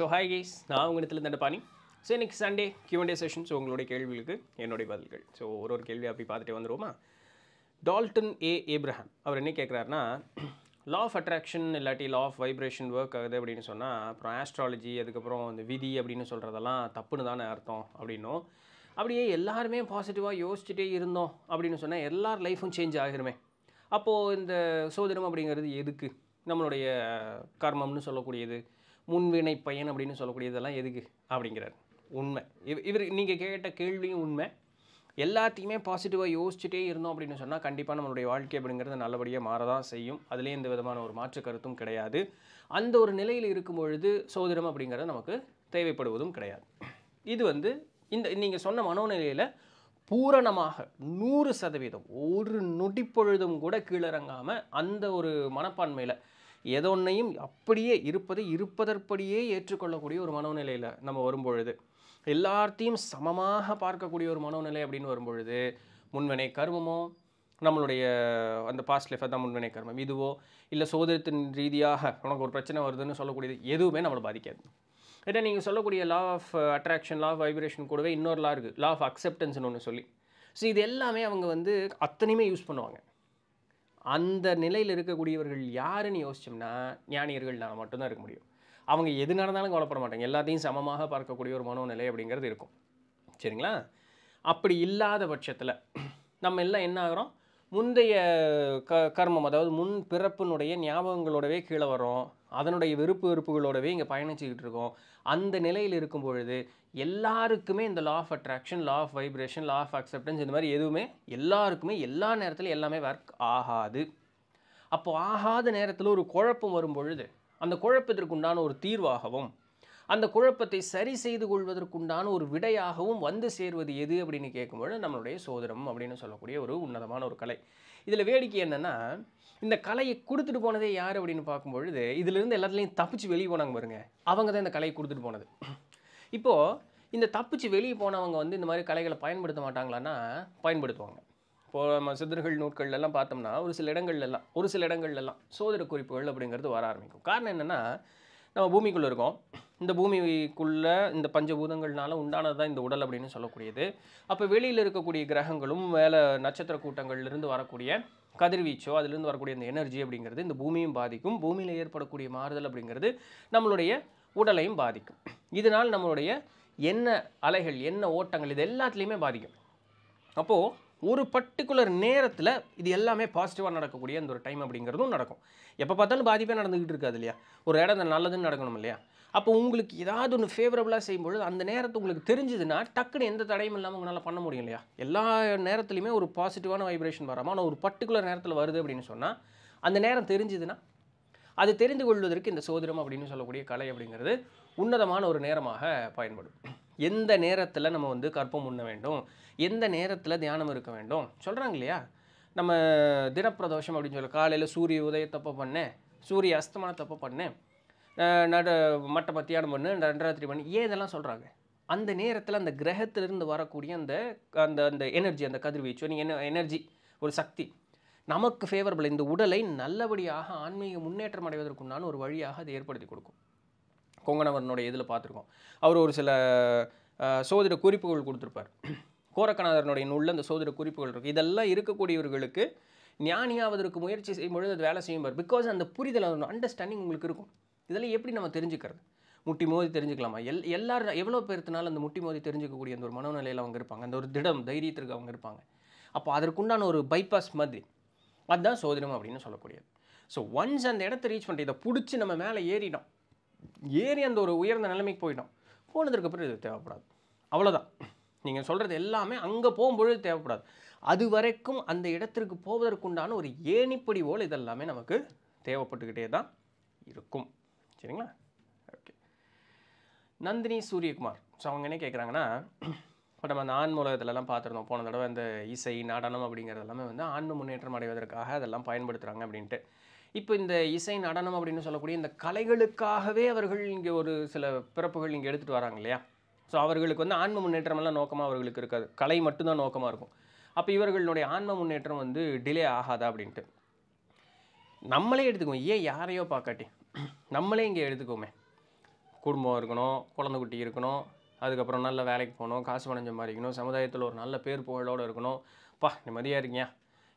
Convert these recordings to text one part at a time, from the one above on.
so hi guys நான் உங்கள் இடத்துல தண்டபாணி ஸோ இன்றைக்கி சண்டே கியூஎன்டே செஷன் ஸோ உங்களுடைய கேள்விகளுக்கு என்னுடைய பதில்கள் ஸோ ஒரு ஒரு கேள்வி அப்படி பார்த்துட்டு வந்துருவோமா டால்டன் ஏ ஏப்ரஹாம் அவர் என்ன கேட்குறாருன்னா லா ஆஃப் அட்ராக்ஷன் இல்லாட்டி லா ஆஃப் வைப்ரேஷன் ஒர்க் ஆகுது அப்படின்னு சொன்னால் அப்புறம் ஆஸ்ட்ராலஜி அதுக்கப்புறம் இந்த விதி அப்படின்னு சொல்கிறதெல்லாம் தப்புன்னு தானே அர்த்தம் அப்படின்னும் அப்படியே எல்லாருமே பாசிட்டிவாக யோசிச்சுட்டே இருந்தோம் அப்படின்னு சொன்னால் எல்லார் லைஃப்பும் சேஞ்ச் ஆகிருமே அப்போது இந்த சோதனம் அப்படிங்கிறது எதுக்கு நம்மளுடைய கர்மம்னு சொல்லக்கூடியது முன்வினை பயன் அப்படின்னு சொல்லக்கூடியதெல்லாம் எதுக்கு அப்படிங்கிறார் உண்மை இவ் இவர் நீங்கள் கேட்ட கேள்வியும் உண்மை எல்லாத்தையுமே பாசிட்டிவாக யோசிச்சுட்டே இருந்தோம் அப்படின்னு சொன்னால் கண்டிப்பாக நம்மளுடைய வாழ்க்கை அப்படிங்கிறது நல்லபடியாக மாறதான் செய்யும் அதுலேயே எந்த விதமான ஒரு மாற்று கருத்தும் கிடையாது அந்த ஒரு நிலையில் இருக்கும் பொழுது சோதிடம் அப்படிங்கிறது நமக்கு தேவைப்படுவதும் கிடையாது இது வந்து இந்த நீங்கள் சொன்ன மனோநிலையில் பூரணமாக நூறு சதவீதம் ஒரு நொடிப்பொழுதும் கூட கீழிறங்காமல் அந்த ஒரு மனப்பான்மையில் எதொன்னையும் அப்படியே இருப்பதை இருப்பதற்படியே ஏற்றுக்கொள்ளக்கூடிய ஒரு மனோநிலையில் நம்ம வரும்பொழுது எல்லாத்தையும் சமமாக பார்க்கக்கூடிய ஒரு மனோநிலை அப்படின்னு வரும்பொழுது முன்வினை கருமமோ நம்மளுடைய அந்த பாஸ்ட் லைஃப்பை தான் முன்வினை கர்மம் இதுவோ இல்லை சோதனத்தின் ரீதியாக உனக்கு ஒரு பிரச்சனை வருதுன்னு சொல்லக்கூடியது எதுவுமே நம்மளை பாதிக்காது ஏன்னா நீங்கள் சொல்லக்கூடிய law of attraction law of vibration கூடவே இன்னொரு லா இருக்குது லா ஆஃப் அக்செப்டன்ஸ்னு ஒன்று சொல்லி ஸோ இது எல்லாமே அவங்க வந்து அத்தனையுமே யூஸ் பண்ணுவாங்க அந்த நிலையில் இருக்கக்கூடியவர்கள் யாருன்னு யோசிச்சோம்னா ஞானியர்கள் நான் மட்டும்தான் இருக்க முடியும் அவங்க எது நடந்தாலும் கவலைப்பட மாட்டாங்க எல்லாத்தையும் சமமாக பார்க்கக்கூடிய ஒரு மனோநிலை அப்படிங்கிறது இருக்கும் சரிங்களா அப்படி இல்லாத பட்சத்தில் நம்ம எல்லாம் என்ன ஆகிறோம் முந்தைய க கர்மம் அதாவது முன் பிறப்பினுடைய ஞாபகங்களோடவே கீழே வரோம் அதனுடைய விருப்பு வெறுப்புகளோடவே இங்கே பயணிச்சுக்கிட்டு இருக்கோம் அந்த நிலையில் இருக்கும் பொழுது எல்லாருக்குமே இந்த law of attraction law of vibration law of acceptance இந்த மாதிரி எதுவுமே எல்லாருக்குமே எல்லா நேரத்துலையும் எல்லாமே ஒர்க் ஆகாது அப்போது ஆகாத நேரத்தில் ஒரு குழப்பம் வரும் பொழுது அந்த குழப்பத்திற்குண்டான ஒரு தீர்வாகவும் அந்த குழப்பத்தை சரி செய்து கொள்வதற்குண்டான ஒரு விடையாகவும் வந்து சேர்வது எது அப்படின்னு கேட்கும்போது நம்மளுடைய சோதனம் அப்படின்னு சொல்லக்கூடிய ஒரு உன்னதமான ஒரு கலை இதில் வேடிக்கை என்னென்னா இந்த கலையை கொடுத்துட்டு போனதே யார் அப்படின்னு பார்க்கும்பொழுது இதிலிருந்து எல்லாத்துலேயும் தப்பிச்சு வெளியே போனாங்க பாருங்க அவங்க தான் இந்த கலையை கொடுத்துட்டு போனது இப்போது இந்த தப்பிச்சு வெளியே போனவங்க வந்து இந்த மாதிரி கலைகளை பயன்படுத்த மாட்டாங்களான்னா பயன்படுத்துவாங்க இப்போது நம்ம சித்தர்கள் நூட்கள்லாம் பார்த்தோம்னா ஒரு சில இடங்கள்லாம் ஒரு சில இடங்கள்லாம் சோதர குறிப்புகள் அப்படிங்கிறது வர ஆரம்பிக்கும் காரணம் என்னென்னா நம்ம பூமிக்குள்ளே இருக்கோம் இந்த பூமிக்குள்ளே இந்த பஞ்சபூதங்கள்னால உண்டானது தான் இந்த உடல் அப்படின்னு சொல்லக்கூடியது அப்போ வெளியில் இருக்கக்கூடிய கிரகங்களும் வேலை நட்சத்திர கூட்டங்கள்லேருந்து வரக்கூடிய கதிர்வீச்சோ அதுலேருந்து வரக்கூடிய இந்த எனர்ஜி அப்படிங்கிறது இந்த பூமியும் பாதிக்கும் பூமியில் ஏற்படக்கூடிய மாறுதல் அப்படிங்கிறது நம்மளுடைய உடலையும் பாதிக்கும் இதனால் நம்மளுடைய என்ன அலைகள் என்ன ஓட்டங்கள் இது எல்லாத்துலேயுமே பாதிக்கும் அப்போது ஒரு பர்டிகுலர் நேரத்தில் இது எல்லாமே பாசிட்டிவாக நடக்கக்கூடிய அந்த ஒரு டைம் அப்படிங்கிறதும் நடக்கும் எப்போ பார்த்தாலும் பாதிப்பே நடந்துக்கிட்டு இருக்காது இல்லையா ஒரு இடம் நல்லதுன்னு நடக்கணும் இல்லையா அப்போ உங்களுக்கு ஏதாவது ஒன்று ஃபேவரபுளாக செய்யும்பொழுது அந்த நேரத்தை உங்களுக்கு தெரிஞ்சதுன்னா டக்குன்னு எந்த தடையும் இல்லாமல் உங்களால் பண்ண முடியும் இல்லையா எல்லா நேரத்துலையுமே ஒரு பாசிட்டிவான வைப்ரேஷன் வராமல் ஆனால் ஒரு பர்டிகுலர் நேரத்தில் வருது அப்படின்னு சொன்னால் அந்த நேரம் தெரிஞ்சதுன்னா அது தெரிந்து கொள்வதற்கு இந்த சோதிடம் அப்படின்னு சொல்லக்கூடிய கலை அப்படிங்கிறது உன்னதமான ஒரு நேரமாக பயன்படும் எந்த நேரத்தில் நம்ம வந்து கற்பம் உண்ண வேண்டும் எந்த நேரத்தில் தியானம் இருக்க வேண்டும் சொல்கிறாங்க இல்லையா நம்ம தினப்பிரதோஷம் அப்படின்னு சொல்ல காலையில் சூரிய உதயத்தப்போ பண்ணேன் சூரிய அஸ்தமான தப்பை பண்ணேன் நட மட்ட மத்தியானம் பண்ணு ரெண்டராத்திரி பண்ணு ஏன் இதெல்லாம் சொல்கிறாங்க அந்த நேரத்தில் அந்த கிரகத்திலிருந்து வரக்கூடிய அந்த அந்த அந்த எனர்ஜி அந்த கதிர்வீச்சு நீங்கள் என்ன எனர்ஜி ஒரு சக்தி நமக்கு ஃபேவரபிள் இந்த உடலை நல்லபடியாக ஆன்மீக முன்னேற்றம் அடைவதற்குண்டான ஒரு வழியாக அது ஏற்படுத்தி கொடுக்கும் கொங்கணவரனுடைய இதில் பார்த்துருக்கோம் அவர் ஒரு சில சோதிட குறிப்புகள் கொடுத்துருப்பார் கோரக்கநாதரனுடைய நூலில் அந்த சோதிட குறிப்புகள் இருக்குது இதெல்லாம் இருக்கக்கூடியவர்களுக்கு ஞானியாவதற்கு முயற்சி செய்யும் பொழுது அது வேலை செய்யும்பார் பிகாஸ் அந்த புரிதல் அந்த அண்டர்ஸ்டாண்டிங் உங்களுக்கு இருக்கும் இதெல்லாம் எப்படி நம்ம தெரிஞ்சுக்கிறது முட்டி மோதி தெரிஞ்சுக்கலாமா எல் எல்லாரும் எவ்வளோ பேர்த்தினாலும் அந்த முட்டி மோதி தெரிஞ்சுக்கக்கூடிய அந்த ஒரு மனோநிலையில் அவங்க இருப்பாங்க அந்த ஒரு திடம் தைரியத்திற்கு அவங்க இருப்பாங்க அப்போ அதற்குண்டான ஒரு பைபாஸ் மாதிரி அதுதான் சோதிடம் அப்படின்னு சொல்லக்கூடியது ஸோ ஒன்ஸ் அந்த இடத்த ரீச் பண்ணுற இதை பிடிச்சி நம்ம மேலே ஏறிட்டோம் ஏறி அந்த ஒரு உயர்ந்த நிலைமைக்கு போயிட்டோம் போனதுக்கப்புறம் இது தேவைப்படாது அவ்வளோதான் நீங்கள் சொல்கிறது எல்லாமே அங்கே போகும்பொழுது தேவைப்படாது அது வரைக்கும் அந்த இடத்திற்கு போவதற்குண்டான ஒரு ஏணிப்படி போல் இதெல்லாமே நமக்கு தேவைப்பட்டுக்கிட்டே தான் இருக்கும் சரிங்களா ஓகே நந்தினி சூரியகுமார் ஸோ அவங்க என்ன கேட்குறாங்கன்னா இப்போ நம்ம அந்த ஆண் மூலகத்திலலாம் பார்த்துருந்தோம் போன தடவை இந்த இசை நடனம் அப்படிங்கிறது எல்லாமே வந்து ஆண் முன்னேற்றம் அடைவதற்காக அதெல்லாம் பயன்படுத்துகிறாங்க அப்படின்ட்டு இப்போ இந்த இசை நடனம் அப்படின்னு சொல்லக்கூடிய இந்த கலைகளுக்காகவே அவர்கள் இங்கே ஒரு சில பிறப்புகள் இங்கே எடுத்துகிட்டு வராங்க இல்லையா ஸோ அவர்களுக்கு வந்து ஆன்ம முன்னேற்றமெல்லாம் நோக்கமாக அவர்களுக்கு இருக்காது கலை மட்டும்தான் நோக்கமாக இருக்கும் அப்போ இவர்களுடைய ஆன்ம முன்னேற்றம் வந்து டிலே ஆகாதா அப்படின்ட்டு நம்மளே எடுத்துக்குவோம் ஏன் யாரையோ பார்க்காட்டி நம்மளே இங்கே எடுத்துக்கோமே குடும்பம் இருக்கணும் குழந்தைக்குட்டி இருக்கணும் அதுக்கப்புறம் நல்ல வேலைக்கு போகணும் காசு பணஞ்ச மாதிரிக்கணும் சமுதாயத்தில் ஒரு நல்ல பேர் புகழோடு இருக்கணும் பா நிம்மதியாக இருக்கியா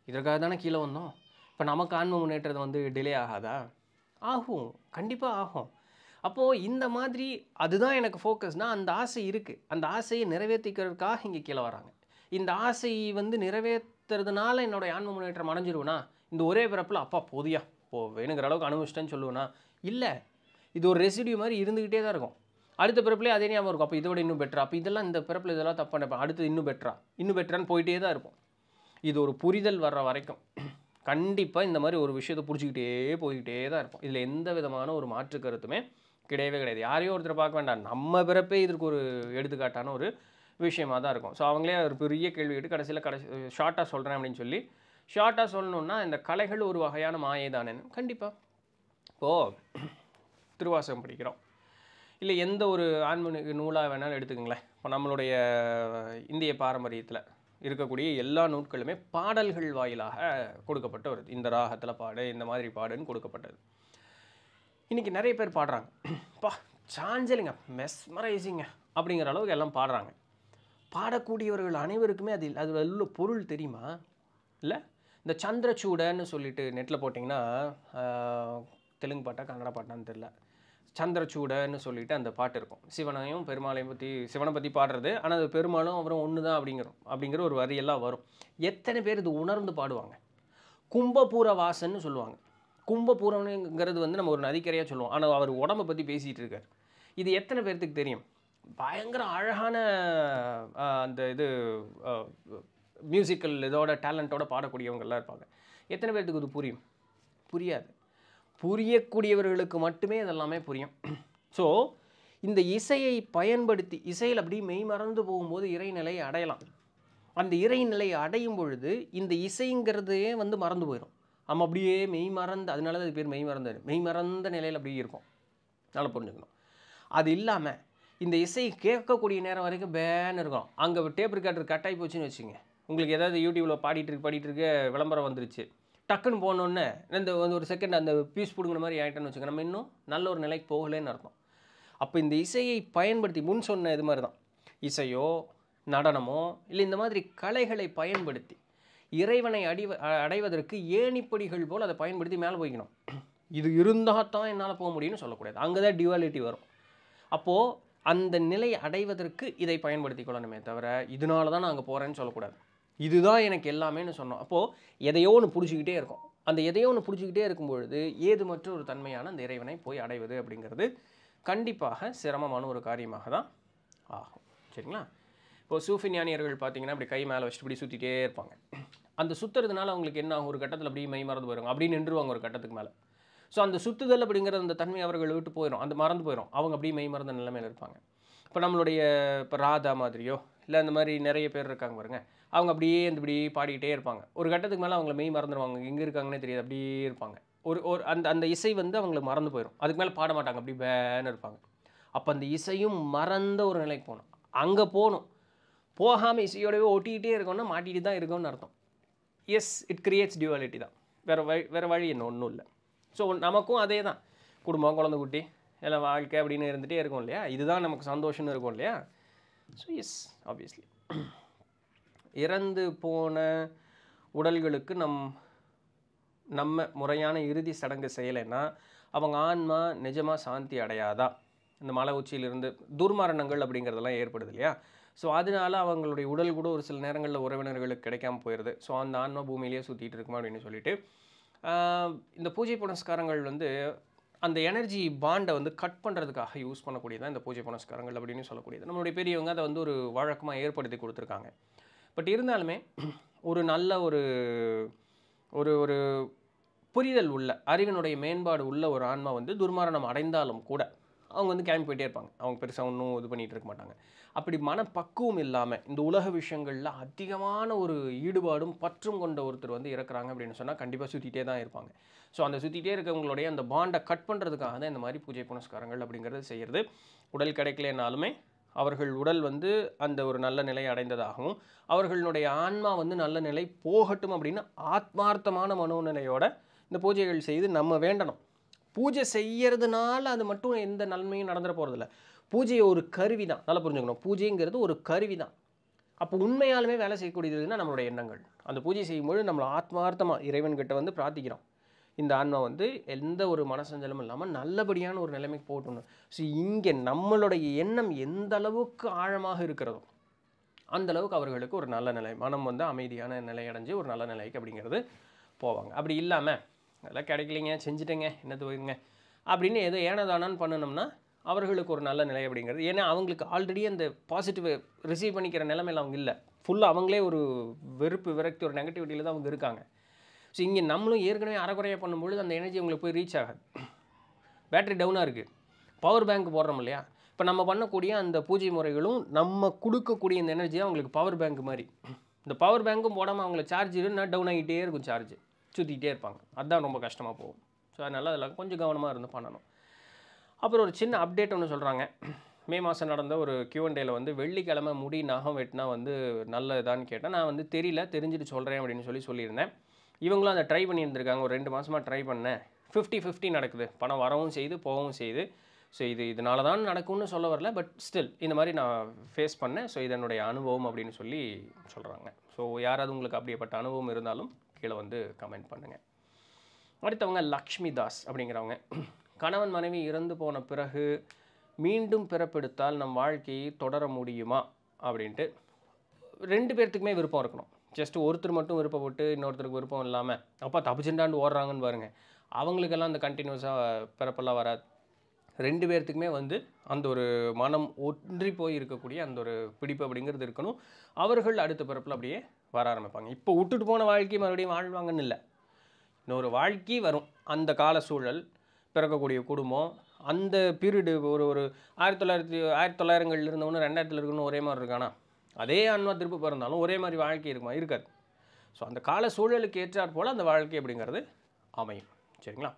இதற்காக தானே கீழே வந்தோம் இப்போ நமக்கு ஆன்ம முன்னேற்றது வந்து டிலே ஆகாதா ஆகும் கண்டிப்பாக ஆகும் அப்போது இந்த மாதிரி அதுதான் எனக்கு ஃபோக்கஸ்னால் அந்த ஆசை இருக்குது அந்த ஆசையை நிறைவேற்றிக்கிறதுக்காக இங்கே கீழே வராங்க இந்த ஆசை வந்து நிறைவேற்றுறதுனால என்னோடய ஆன்ம முன்னேற்றம் அடைஞ்சிருவேனா இந்த ஒரே பிறப்பில் அப்பா போதியா இப்போ வேணுங்கிற அளவுக்கு அனுபவிச்சிட்டேன்னு சொல்லுவேனா இல்லை இது ஒரு ரெசிடியூ மாதிரி இருந்துக்கிட்டே தான் இருக்கும் அடுத்த பிறப்புலேயே அதே ஞாபகம் இருக்கும் அப்போ இதோட இன்னும் பெட்டரா அப்போ இதெல்லாம் இந்த பிறப்பில் இதெல்லாம் தப்பாக நினைப்போம் அடுத்து இன்னும் பெட்டரா இன்னும் பெட்டரான்னு போயிட்டே தான் இருப்போம் இது ஒரு புரிதல் வர்ற வரைக்கும் கண்டிப்பாக இந்த மாதிரி ஒரு விஷயத்தை பிடிச்சிக்கிட்டே போய்கிட்டே தான் இருப்போம் இதில் எந்த விதமான ஒரு மாற்று கருத்துமே கிடையவே கிடையாது யாரையோ ஒருத்தர் பார்க்க வேண்டாம் நம்ம பிறப்பே இதற்கு ஒரு எடுத்துக்காட்டான ஒரு விஷயமாக தான் இருக்கும் ஸோ அவங்களே ஒரு பெரிய கேள்வி கேட்டு கடைசியில் கடைசி ஷார்ட்டாக சொல்கிறேன் அப்படின்னு சொல்லி ஷார்ட்டாக சொல்லணுன்னா இந்த கலைகள் ஒரு வகையான மாயை தானேன்னு கண்டிப்பாக இப்போது திருவாசகம் படிக்கிறோம் இல்லை எந்த ஒரு ஆன்மீக நூலாக வேணாலும் எடுத்துக்கங்களேன் இப்போ நம்மளுடைய இந்திய பாரம்பரியத்தில் இருக்கக்கூடிய எல்லா நூட்களுமே பாடல்கள் வாயிலாக கொடுக்கப்பட்டு வருது இந்த ராகத்தில் பாடு இந்த மாதிரி பாடுன்னு கொடுக்கப்பட்டது இன்றைக்கி நிறைய பேர் பாடுறாங்க பா சாஞ்சலிங்க மெஸ்மரைசிங்க அப்படிங்கிற அளவுக்கு எல்லாம் பாடுறாங்க பாடக்கூடியவர்கள் அனைவருக்குமே அது அது உள்ள பொருள் தெரியுமா இல்லை இந்த சந்திரச்சூடன்னு சொல்லிட்டு நெட்டில் போட்டிங்கன்னா தெலுங்கு பாட்டா கன்னட பாட்டான்னு தெரில சந்திரச்சூடன்னு சொல்லிட்டு அந்த பாட்டு இருக்கும் சிவனையும் பெருமாளையும் பற்றி சிவனை பற்றி பாடுறது ஆனால் அது பெருமாளும் அப்புறம் ஒன்று தான் அப்படிங்கிறோம் அப்படிங்கிற ஒரு வரியெல்லாம் வரும் எத்தனை பேர் இது உணர்ந்து பாடுவாங்க கும்பபூர வாசன்னு சொல்லுவாங்க கும்பபூரம்ங்கிறது வந்து நம்ம ஒரு நதிக்கரையாக சொல்லுவோம் ஆனால் அவர் உடம்பை பற்றி பேசிகிட்டு இருக்கார் இது எத்தனை பேர்த்துக்கு தெரியும் பயங்கர அழகான அந்த இது மியூசிக்கல் இதோட டேலண்ட்டோட பாடக்கூடியவங்கள்லாம் இருப்பாங்க எத்தனை பேர்த்துக்கு இது புரியும் புரியாது புரியக்கூடியவர்களுக்கு மட்டுமே இதெல்லாமே புரியும் ஸோ இந்த இசையை பயன்படுத்தி இசையில் அப்படி மெய் மறந்து போகும்போது இறைநிலை அடையலாம் அந்த இறைநிலை அடையும் பொழுது இந்த இசைங்கிறதே வந்து மறந்து போயிடும் நம்ம அப்படியே மெய் மறந்து அதனால தான் அது பேர் மெய் மறந்து மெய் மறந்த நிலையில் அப்படியே இருக்கும் நல்லா புரிஞ்சுக்கணும் அது இல்லாமல் இந்த இசையை கேட்கக்கூடிய நேரம் வரைக்கும் பேன் இருக்கும் அங்கே டேப் ரெக்கார்டர் கட் போச்சுன்னு வச்சுங்க உங்களுக்கு ஏதாவது யூடியூப்பில் பாடிட்டுருக்கு இருக்கு விளம்பரம் வந்துருச்சு டக்குன்னு போனோடனே இந்த ஒரு செகண்ட் அந்த பீஸ் பிடுங்கிற மாதிரி ஆகிட்டேன்னு வச்சுக்கோங்க நம்ம இன்னும் நல்ல ஒரு நிலைக்கு போகலேன்னு அர்த்தம் அப்போ இந்த இசையை பயன்படுத்தி முன் சொன்ன இது மாதிரி தான் இசையோ நடனமோ இல்லை இந்த மாதிரி கலைகளை பயன்படுத்தி இறைவனை அடிவ அடைவதற்கு ஏணிப்படிகள் போல் அதை பயன்படுத்தி மேலே போய்க்கணும் இது இருந்தால் தான் என்னால் போக முடியும்னு சொல்லக்கூடாது அங்கே தான் டிவாலிட்டி வரும் அப்போது அந்த நிலை அடைவதற்கு இதை பயன்படுத்தி கொள்ளணுமே தவிர இதனால தான் நான் அங்கே போகிறேன்னு சொல்லக்கூடாது இதுதான் எனக்கு எல்லாமேனு சொன்னோம் அப்போது எதையோ ஒன்று பிடிச்சிக்கிட்டே இருக்கும் அந்த எதையோ ஒன்று பிடிச்சிக்கிட்டே இருக்கும்பொழுது ஏது மற்ற ஒரு தன்மையான அந்த இறைவனை போய் அடைவது அப்படிங்கிறது கண்டிப்பாக சிரமமான ஒரு காரியமாக தான் ஆகும் சரிங்களா இப்போது சூஃபி ஞானியர்கள் பார்த்தீங்கன்னா அப்படி கை மேலே வச்சுட்டு இப்படி சுற்றிட்டே இருப்பாங்க அந்த சுற்றுறதுனால அவங்களுக்கு என்ன ஒரு கட்டத்தில் அப்படியே மை மறந்து போயிடும் அப்படி நின்றுவாங்க ஒரு கட்டத்துக்கு மேலே ஸோ அந்த சுற்றுதல் அப்படிங்கிற அந்த தன்மை அவர்கள் விட்டு போயிடும் அந்த மறந்து போயிடும் அவங்க அப்படியே மெய் மறந்த நிலைமையில் இருப்பாங்க இப்போ நம்மளுடைய இப்போ ராதா மாதிரியோ இல்லை அந்த மாதிரி நிறைய பேர் இருக்காங்க பாருங்கள் அவங்க அப்படியே அந்த இப்படி பாடிக்கிட்டே இருப்பாங்க ஒரு கட்டத்துக்கு மேலே அவங்கள மெய் மறந்துடுவாங்க எங்கே இருக்காங்கன்னே தெரியாது அப்படியே இருப்பாங்க ஒரு ஒரு அந்த அந்த இசை வந்து அவங்களுக்கு மறந்து போயிடும் அதுக்கு மேலே பாட மாட்டாங்க அப்படி வேன்னு இருப்பாங்க அப்போ அந்த இசையும் மறந்த ஒரு நிலைக்கு போகணும் அங்கே போகணும் போகாமல் இசையோடவே ஒட்டிக்கிட்டே இருக்கோம்னா மாட்டிகிட்டு தான் இருக்கோம்னு அர்த்தம் எஸ் இட் கிரியேட்ஸ் டியூவாலிட்டி தான் வேறு வழி வேறு வழி என்ன ஒன்றும் இல்லை ஸோ நமக்கும் அதே தான் குடும்பம் குழந்தை குட்டி எல்லாம் வாழ்க்கை அப்படின்னு இருந்துகிட்டே இருக்கும் இல்லையா இதுதான் நமக்கு சந்தோஷம்னு இருக்கும் இல்லையா ஸோ எஸ் ஆப்வியஸ்லி இறந்து போன உடல்களுக்கு நம் நம்ம முறையான இறுதி சடங்கு செய்யலைன்னா அவங்க ஆன்மா நிஜமாக சாந்தி அடையாதா இந்த மலை உச்சியிலிருந்து துர்மரணங்கள் அப்படிங்கிறதெல்லாம் ஏற்படுது இல்லையா ஸோ அதனால அவங்களுடைய உடல் கூட ஒரு சில நேரங்களில் உறவினர்களுக்கு கிடைக்காமல் போயிடுது ஸோ அந்த ஆன்மா பூமியிலேயே சுற்றிட்டு இருக்குமா அப்படின்னு சொல்லிட்டு இந்த பூஜை புனஸ்காரங்கள் வந்து அந்த எனர்ஜி பாண்டை வந்து கட் பண்ணுறதுக்காக யூஸ் பண்ணக்கூடியதான் இந்த பூஜை புனஸ்காரங்கள் அப்படின்னு சொல்லக்கூடியது நம்மளுடைய பெரியவங்க அதை வந்து ஒரு வழக்கமாக ஏற்படுத்தி கொடுத்துருக்காங்க பட் இருந்தாலுமே ஒரு நல்ல ஒரு ஒரு ஒரு புரிதல் உள்ள அறிவினுடைய மேம்பாடு உள்ள ஒரு ஆன்மா வந்து துர்மரணம் அடைந்தாலும் கூட அவங்க வந்து கிளம்பி போயிட்டே இருப்பாங்க அவங்க பெருசாக ஒன்றும் இது பண்ணிகிட்டு இருக்க மாட்டாங்க அப்படி மனப்பக்குவம் இல்லாமல் இந்த உலக விஷயங்களில் அதிகமான ஒரு ஈடுபாடும் பற்றும் கொண்ட ஒருத்தர் வந்து இறக்குறாங்க அப்படின்னு சொன்னால் கண்டிப்பாக சுற்றிட்டே தான் இருப்பாங்க ஸோ அந்த சுற்றிட்டே இருக்கவங்களுடைய அந்த பாண்டை கட் பண்ணுறதுக்காக தான் இந்த மாதிரி பூஜை புனஸ்காரங்கள் அப்படிங்கிறது செய்கிறது உடல் கிடைக்கலனாலுமே அவர்கள் உடல் வந்து அந்த ஒரு நல்ல நிலை அடைந்ததாகவும் அவர்களுடைய ஆன்மா வந்து நல்ல நிலை போகட்டும் அப்படின்னு ஆத்மார்த்தமான மனோநிலையோட இந்த பூஜைகள் செய்து நம்ம வேண்டணும் பூஜை செய்கிறதுனால அது மட்டும் எந்த நன்மையும் நடந்துட போகிறதில்ல பூஜையை ஒரு கருவி தான் நல்லா புரிஞ்சுக்கணும் பூஜைங்கிறது ஒரு கருவி தான் அப்போ உண்மையாலுமே வேலை செய்யக்கூடியதுன்னா நம்மளுடைய எண்ணங்கள் அந்த பூஜை செய்யும்போது நம்மளை ஆத்மார்த்தமாக இறைவன்கிட்ட வந்து பிரார்த்திக்கிறோம் இந்த ஆன்மா வந்து எந்த ஒரு மனசஞ்சலமும் இல்லாமல் நல்லபடியான ஒரு நிலைமைக்கு போட்டணும் ஸோ இங்கே நம்மளுடைய எண்ணம் எந்த அளவுக்கு ஆழமாக இருக்கிறதோ அந்த அளவுக்கு அவர்களுக்கு ஒரு நல்ல நிலை மனம் வந்து அமைதியான நிலையடைஞ்சு ஒரு நல்ல நிலைக்கு அப்படிங்கிறது போவாங்க அப்படி இல்லாமல் அதெல்லாம் கிடைக்கலைங்க செஞ்சுட்டேங்க என்னது வைங்க அப்படின்னு ஏதோ ஏனதானான்னு பண்ணணும்னா அவர்களுக்கு ஒரு நல்ல நிலை அப்படிங்கிறது ஏன்னா அவங்களுக்கு ஆல்ரெடி அந்த பாசிட்டிவ் ரிசீவ் பண்ணிக்கிற நிலைமையில் அவங்க இல்லை ஃபுல்லாக அவங்களே ஒரு வெறுப்பு விரக்தி ஒரு நெகட்டிவிட்டியில் தான் அவங்க இருக்காங்க ஸோ இங்கே நம்மளும் ஏற்கனவே அறக்குறையாக பண்ணும்பொழுது அந்த எனர்ஜி உங்களுக்கு போய் ரீச் ஆகாது பேட்ரி டவுனாக இருக்குது பவர் பேங்க் போடுறோம் இல்லையா இப்போ நம்ம பண்ணக்கூடிய அந்த பூஜை முறைகளும் நம்ம கொடுக்கக்கூடிய இந்த எனர்ஜி தான் பவர் பேங்க் மாதிரி இந்த பவர் பேங்க்கும் போடாமல் அவங்கள சார்ஜ் இருந்தால் டவுன் ஆகிட்டே இருக்கும் சார்ஜ் சுற்றிக்கிட்டே இருப்பாங்க அதுதான் ரொம்ப கஷ்டமாக போகும் ஸோ அதனால் அதில் கொஞ்சம் கவனமாக இருந்து பண்ணணும் அப்புறம் ஒரு சின்ன அப்டேட் ஒன்று சொல்கிறாங்க மே மாதம் நடந்த ஒரு கியூஎன்டேயில் வந்து வெள்ளிக்கிழமை முடி நகம் வெட்டினா வந்து நல்லதுதான்னு கேட்டேன் நான் வந்து தெரியல தெரிஞ்சுட்டு சொல்கிறேன் அப்படின்னு சொல்லி சொல்லியிருந்தேன் இவங்களும் அதை ட்ரை பண்ணியிருந்திருக்காங்க ஒரு ரெண்டு மாதமாக ட்ரை பண்ணேன் ஃபிஃப்டி ஃபிஃப்டி நடக்குது பணம் வரவும் செய்து போகவும் செய்து ஸோ இது இதனால தான் நடக்கும்னு சொல்ல வரல பட் ஸ்டில் இந்த மாதிரி நான் ஃபேஸ் பண்ணேன் ஸோ இதனுடைய அனுபவம் அப்படின்னு சொல்லி சொல்கிறாங்க ஸோ யாராவது உங்களுக்கு அப்படியேப்பட்ட அனுபவம் இருந்தாலும் கீழே வந்து கமெண்ட் பண்ணுங்கள் அடுத்தவங்க லக்ஷ்மி தாஸ் அப்படிங்கிறவங்க கணவன் மனைவி இறந்து போன பிறகு மீண்டும் பிறப்பெடுத்தால் நம் வாழ்க்கையை தொடர முடியுமா அப்படின்ட்டு ரெண்டு பேர்த்துக்குமே விருப்பம் இருக்கணும் ஜஸ்ட் ஒருத்தர் மட்டும் விருப்பப்பட்டு இன்னொருத்தருக்கு விருப்பம் இல்லாமல் அப்போ தப்பிச்சுண்டாண்டு ஓடுறாங்கன்னு பாருங்கள் அவங்களுக்கெல்லாம் அந்த கண்டினியூஸாக பிறப்பெல்லாம் வராது ரெண்டு பேர்த்துக்குமே வந்து அந்த ஒரு மனம் ஒன்றி போய் இருக்கக்கூடிய அந்த ஒரு பிடிப்பு அப்படிங்கிறது இருக்கணும் அவர்கள் அடுத்த பிறப்பில் அப்படியே வர ஆரம்பிப்பாங்க இப்போ விட்டுட்டு போன வாழ்க்கை மறுபடியும் வாழ்வாங்கன்னு இல்லை இன்னொரு வாழ்க்கை வரும் அந்த கால சூழல் பிறக்கக்கூடிய குடும்பம் அந்த பீரியடு ஒரு ஒரு ஆயிரத்தி தொள்ளாயிரத்தி ஆயிரத்தி தொள்ளாயிரங்களில் இருந்தவனு ரெண்டாயிரத்தில் இருக்கணும் ஒரே மாதிரி இருக்கானா அதே ஆன்மா திருப்பி பிறந்தாலும் ஒரே மாதிரி வாழ்க்கை இருக்குமா இருக்காது ஸோ அந்த கால சூழலுக்கு ஏற்றார் போல் அந்த வாழ்க்கை அப்படிங்கிறது அமையும் சரிங்களா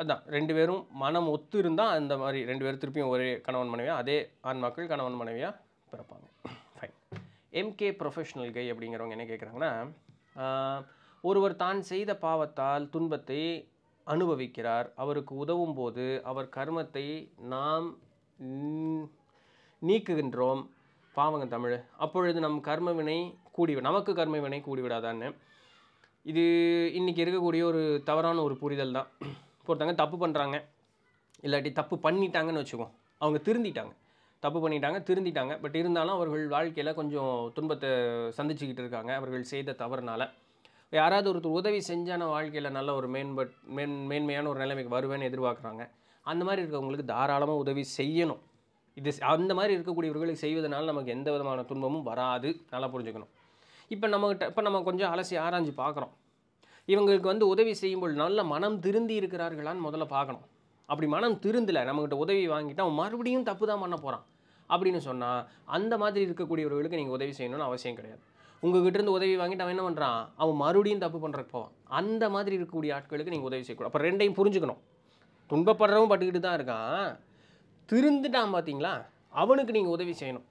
அதுதான் ரெண்டு பேரும் மனம் ஒத்து இருந்தால் அந்த மாதிரி ரெண்டு பேரும் திருப்பியும் ஒரே கணவன் மனைவியாக அதே ஆன்மாக்கள் கணவன் மனைவியாக பிறப்பாங்க ஃபைன் எம்கே ப்ரொஃபஷ்னல் கை அப்படிங்கிறவங்க என்ன கேட்குறாங்கன்னா ஒருவர் தான் செய்த பாவத்தால் துன்பத்தை அனுபவிக்கிறார் அவருக்கு உதவும் போது அவர் கர்மத்தை நாம் நீக்குகின்றோம் பாவங்க தமிழ் அப்பொழுது நம் கர்மவினை கூடி நமக்கு கர்மவினை கூடிவிடாதான்னு இது இன்றைக்கி இருக்கக்கூடிய ஒரு தவறான ஒரு புரிதல் தான் ஒருத்தவங்க தப்பு பண்ணுறாங்க இல்லாட்டி தப்பு பண்ணிட்டாங்கன்னு வச்சுக்கோம் அவங்க திருந்திட்டாங்க தப்பு பண்ணிட்டாங்க திருந்திட்டாங்க பட் இருந்தாலும் அவர்கள் வாழ்க்கையில் கொஞ்சம் துன்பத்தை சந்திச்சுக்கிட்டு இருக்காங்க அவர்கள் செய்த தவறுனால் யாராவது ஒருத்தர் உதவி செஞ்சான வாழ்க்கையில் நல்ல ஒரு மேன்பட் மேன் மேன்மையான ஒரு நிலைமைக்கு வருவேன்னு எதிர்பார்க்குறாங்க அந்த மாதிரி இருக்கவங்களுக்கு தாராளமாக உதவி செய்யணும் இது அந்த மாதிரி இருக்கக்கூடியவர்களை செய்வதனால் நமக்கு எந்த விதமான துன்பமும் வராது நல்லா புரிஞ்சுக்கணும் இப்போ நம்மகிட்ட இப்போ நம்ம கொஞ்சம் அலசி ஆராய்ஞ்சு பார்க்குறோம் இவங்களுக்கு வந்து உதவி செய்யும்போது நல்ல மனம் திருந்தி இருக்கிறார்களான்னு முதல்ல பார்க்கணும் அப்படி மனம் திருந்தலை நம்மகிட்ட உதவி வாங்கிட்டு அவன் மறுபடியும் தப்பு தான் பண்ண போகிறான் அப்படின்னு சொன்னால் அந்த மாதிரி இருக்கக்கூடியவர்களுக்கு நீங்கள் உதவி செய்யணும்னு அவசியம் கிடையாது உங்ககிட்ட உதவி வாங்கிட்டு அவன் என்ன பண்ணுறான் அவன் மறுபடியும் தப்பு பண்ணுறக்கு போவான் அந்த மாதிரி இருக்கக்கூடிய ஆட்களுக்கு நீங்கள் உதவி செய்யக்கூடாது அப்போ ரெண்டையும் புரிஞ்சுக்கணும் துன்பப்படுறவும் பட்டுக்கிட்டு தான் இருக்கான் திருந்துட்டான் பார்த்தீங்களா அவனுக்கு நீங்கள் உதவி செய்யணும்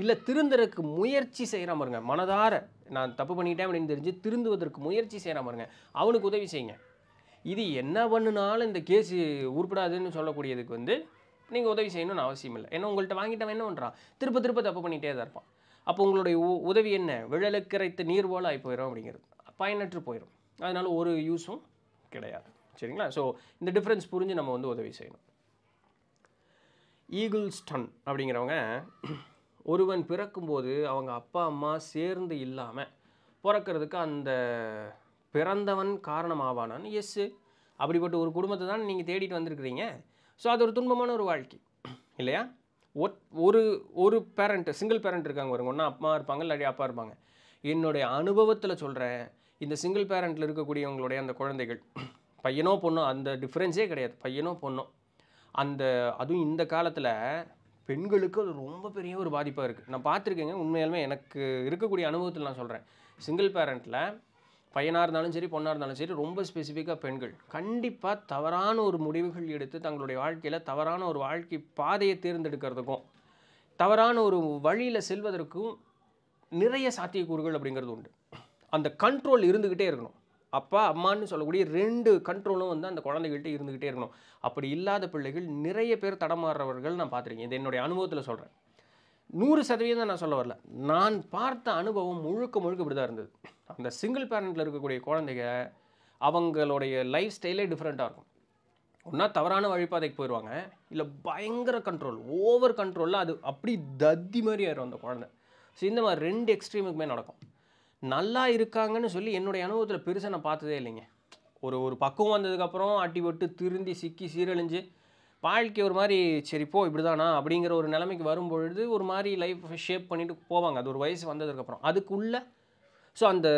இல்லை திருந்துறதுக்கு முயற்சி செய்கிற பாருங்க மனதார நான் தப்பு பண்ணிட்டேன் அப்படின்னு தெரிஞ்சு திருந்துவதற்கு முயற்சி செய்கிற பாருங்க அவனுக்கு உதவி செய்யுங்க இது என்ன பண்ணுனாலும் இந்த கேஸு உருப்படாதுன்னு சொல்லக்கூடியதுக்கு வந்து நீங்கள் உதவி செய்யணும்னு அவசியம் இல்லை ஏன்னா உங்கள்கிட்ட வாங்கிட்டவன் என்ன பண்ணுறான் திருப்ப திருப்ப தப்பு பண்ணிகிட்டே தான் இருப்பான் அப்போ உங்களுடைய உதவி என்ன விழலுக்கரைத்து நீர் போல ஆகி போயிடும் அப்படிங்கிறது பயனற்று போயிடும் அதனால் ஒரு யூஸும் கிடையாது சரிங்களா ஸோ இந்த டிஃப்ரென்ஸ் புரிஞ்சு நம்ம வந்து உதவி செய்யணும் ஈகிள்ஸ்டன் அப்படிங்கிறவங்க ஒருவன் பிறக்கும்போது அவங்க அப்பா அம்மா சேர்ந்து இல்லாமல் பிறக்கிறதுக்கு அந்த பிறந்தவன் காரணம் ஆவானான்னு எஸ்ஸு அப்படிப்பட்ட ஒரு குடும்பத்தை தான் நீங்கள் தேடிட்டு வந்திருக்கிறீங்க ஸோ அது ஒரு துன்பமான ஒரு வாழ்க்கை இல்லையா ஒரு ஒரு பேரண்ட் சிங்கிள் பேரண்ட் இருக்காங்க பாருங்க ஒன்றா அம்மா இருப்பாங்க இல்லாட்டி அப்பா இருப்பாங்க என்னுடைய அனுபவத்தில் சொல்கிறேன் இந்த சிங்கிள் பேரண்ட்டில் இருக்கக்கூடியவங்களுடைய அந்த குழந்தைகள் பையனோ பொண்ணோ அந்த டிஃப்ரென்ஸே கிடையாது பையனோ பொண்ணோ அந்த அதுவும் இந்த காலத்தில் பெண்களுக்கு அது ரொம்ப பெரிய ஒரு பாதிப்பாக இருக்குது நான் பார்த்துருக்கேங்க உண்மையாலுமே எனக்கு இருக்கக்கூடிய அனுபவத்தில் நான் சொல்கிறேன் சிங்கிள் பேரண்ட்டில் பையனாக இருந்தாலும் சரி பொண்ணாக இருந்தாலும் சரி ரொம்ப ஸ்பெசிஃபிக்காக பெண்கள் கண்டிப்பாக தவறான ஒரு முடிவுகள் எடுத்து தங்களுடைய வாழ்க்கையில் தவறான ஒரு வாழ்க்கை பாதையை தேர்ந்தெடுக்கிறதுக்கும் தவறான ஒரு வழியில் செல்வதற்கும் நிறைய சாத்தியக்கூறுகள் அப்படிங்கிறது உண்டு அந்த கண்ட்ரோல் இருந்துக்கிட்டே இருக்கணும் அப்பா அம்மான்னு சொல்லக்கூடிய ரெண்டு கண்ட்ரோலும் வந்து அந்த குழந்தைகள்கிட்ட இருந்துக்கிட்டே இருக்கணும் அப்படி இல்லாத பிள்ளைகள் நிறைய பேர் தடமாறுறவர்கள் நான் பார்த்துருக்கேன் இது என்னுடைய அனுபவத்தில் சொல்கிறேன் நூறு சதவீதம் நான் சொல்ல வரல நான் பார்த்த அனுபவம் முழுக்க முழுக்க இப்படி தான் இருந்தது அந்த சிங்கிள் பேரண்டில் இருக்கக்கூடிய குழந்தைங்க அவங்களுடைய லைஃப் ஸ்டைலே டிஃப்ரெண்ட்டாக இருக்கும் ஒன்றா தவறான வழிபாதைக்கு போயிடுவாங்க இல்லை பயங்கர கண்ட்ரோல் ஓவர் கண்ட்ரோலில் அது அப்படி தத்தி மாதிரி ஆயிரும் அந்த குழந்தை ஸோ இந்த மாதிரி ரெண்டு எக்ஸ்ட்ரீமுக்குமே நடக்கும் நல்லா இருக்காங்கன்னு சொல்லி என்னுடைய அனுபவத்தில் பெருசாக நான் பார்த்ததே இல்லைங்க ஒரு ஒரு பக்குவம் வந்ததுக்கப்புறம் அட்டி விட்டு திருந்தி சிக்கி சீரழிஞ்சு வாழ்க்கை ஒரு மாதிரி சரி போ இப்படி தானா அப்படிங்கிற ஒரு நிலைமைக்கு வரும்பொழுது ஒரு மாதிரி லைஃப் ஷேப் பண்ணிவிட்டு போவாங்க அது ஒரு வயசு வந்ததுக்கப்புறம் அதுக்குள்ளே ஸோ அந்த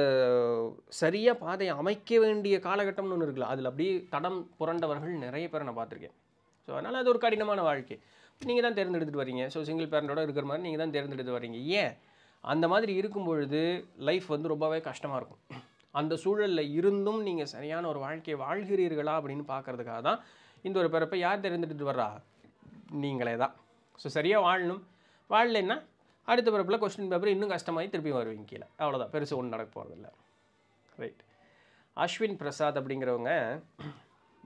சரியாக பாதையை அமைக்க வேண்டிய காலகட்டம்னு ஒன்று இருக்குல்ல அதில் அப்படியே தடம் புரண்டவர்கள் நிறைய பேரை நான் பார்த்துருக்கேன் ஸோ அதனால் அது ஒரு கடினமான வாழ்க்கை நீங்கள் தான் தேர்ந்தெடுத்துட்டு வரீங்க ஸோ சிங்கிள் பேரண்டோட இருக்கிற மாதிரி நீங்கள் தான் தேர்ந்தெடுத்து வரீங்க ஏன் அந்த மாதிரி இருக்கும் பொழுது லைஃப் வந்து ரொம்பவே கஷ்டமாக இருக்கும் அந்த சூழலில் இருந்தும் நீங்கள் சரியான ஒரு வாழ்க்கையை வாழ்கிறீர்களா அப்படின்னு பார்க்குறதுக்காக தான் இந்த ஒரு பிறப்பை யார் தெரிந்துட்டு வர்றா நீங்களே தான் ஸோ சரியாக வாழணும் வாழலைன்னா அடுத்த பிறப்பில் கொஸ்டின் பேப்பர் இன்னும் கஷ்டமாகி திருப்பி வருவீங்க கீழே அவ்வளோதான் பெருசு ஒன்றும் நடக்க போகிறதில்ல ரைட் அஸ்வின் பிரசாத் அப்படிங்கிறவங்க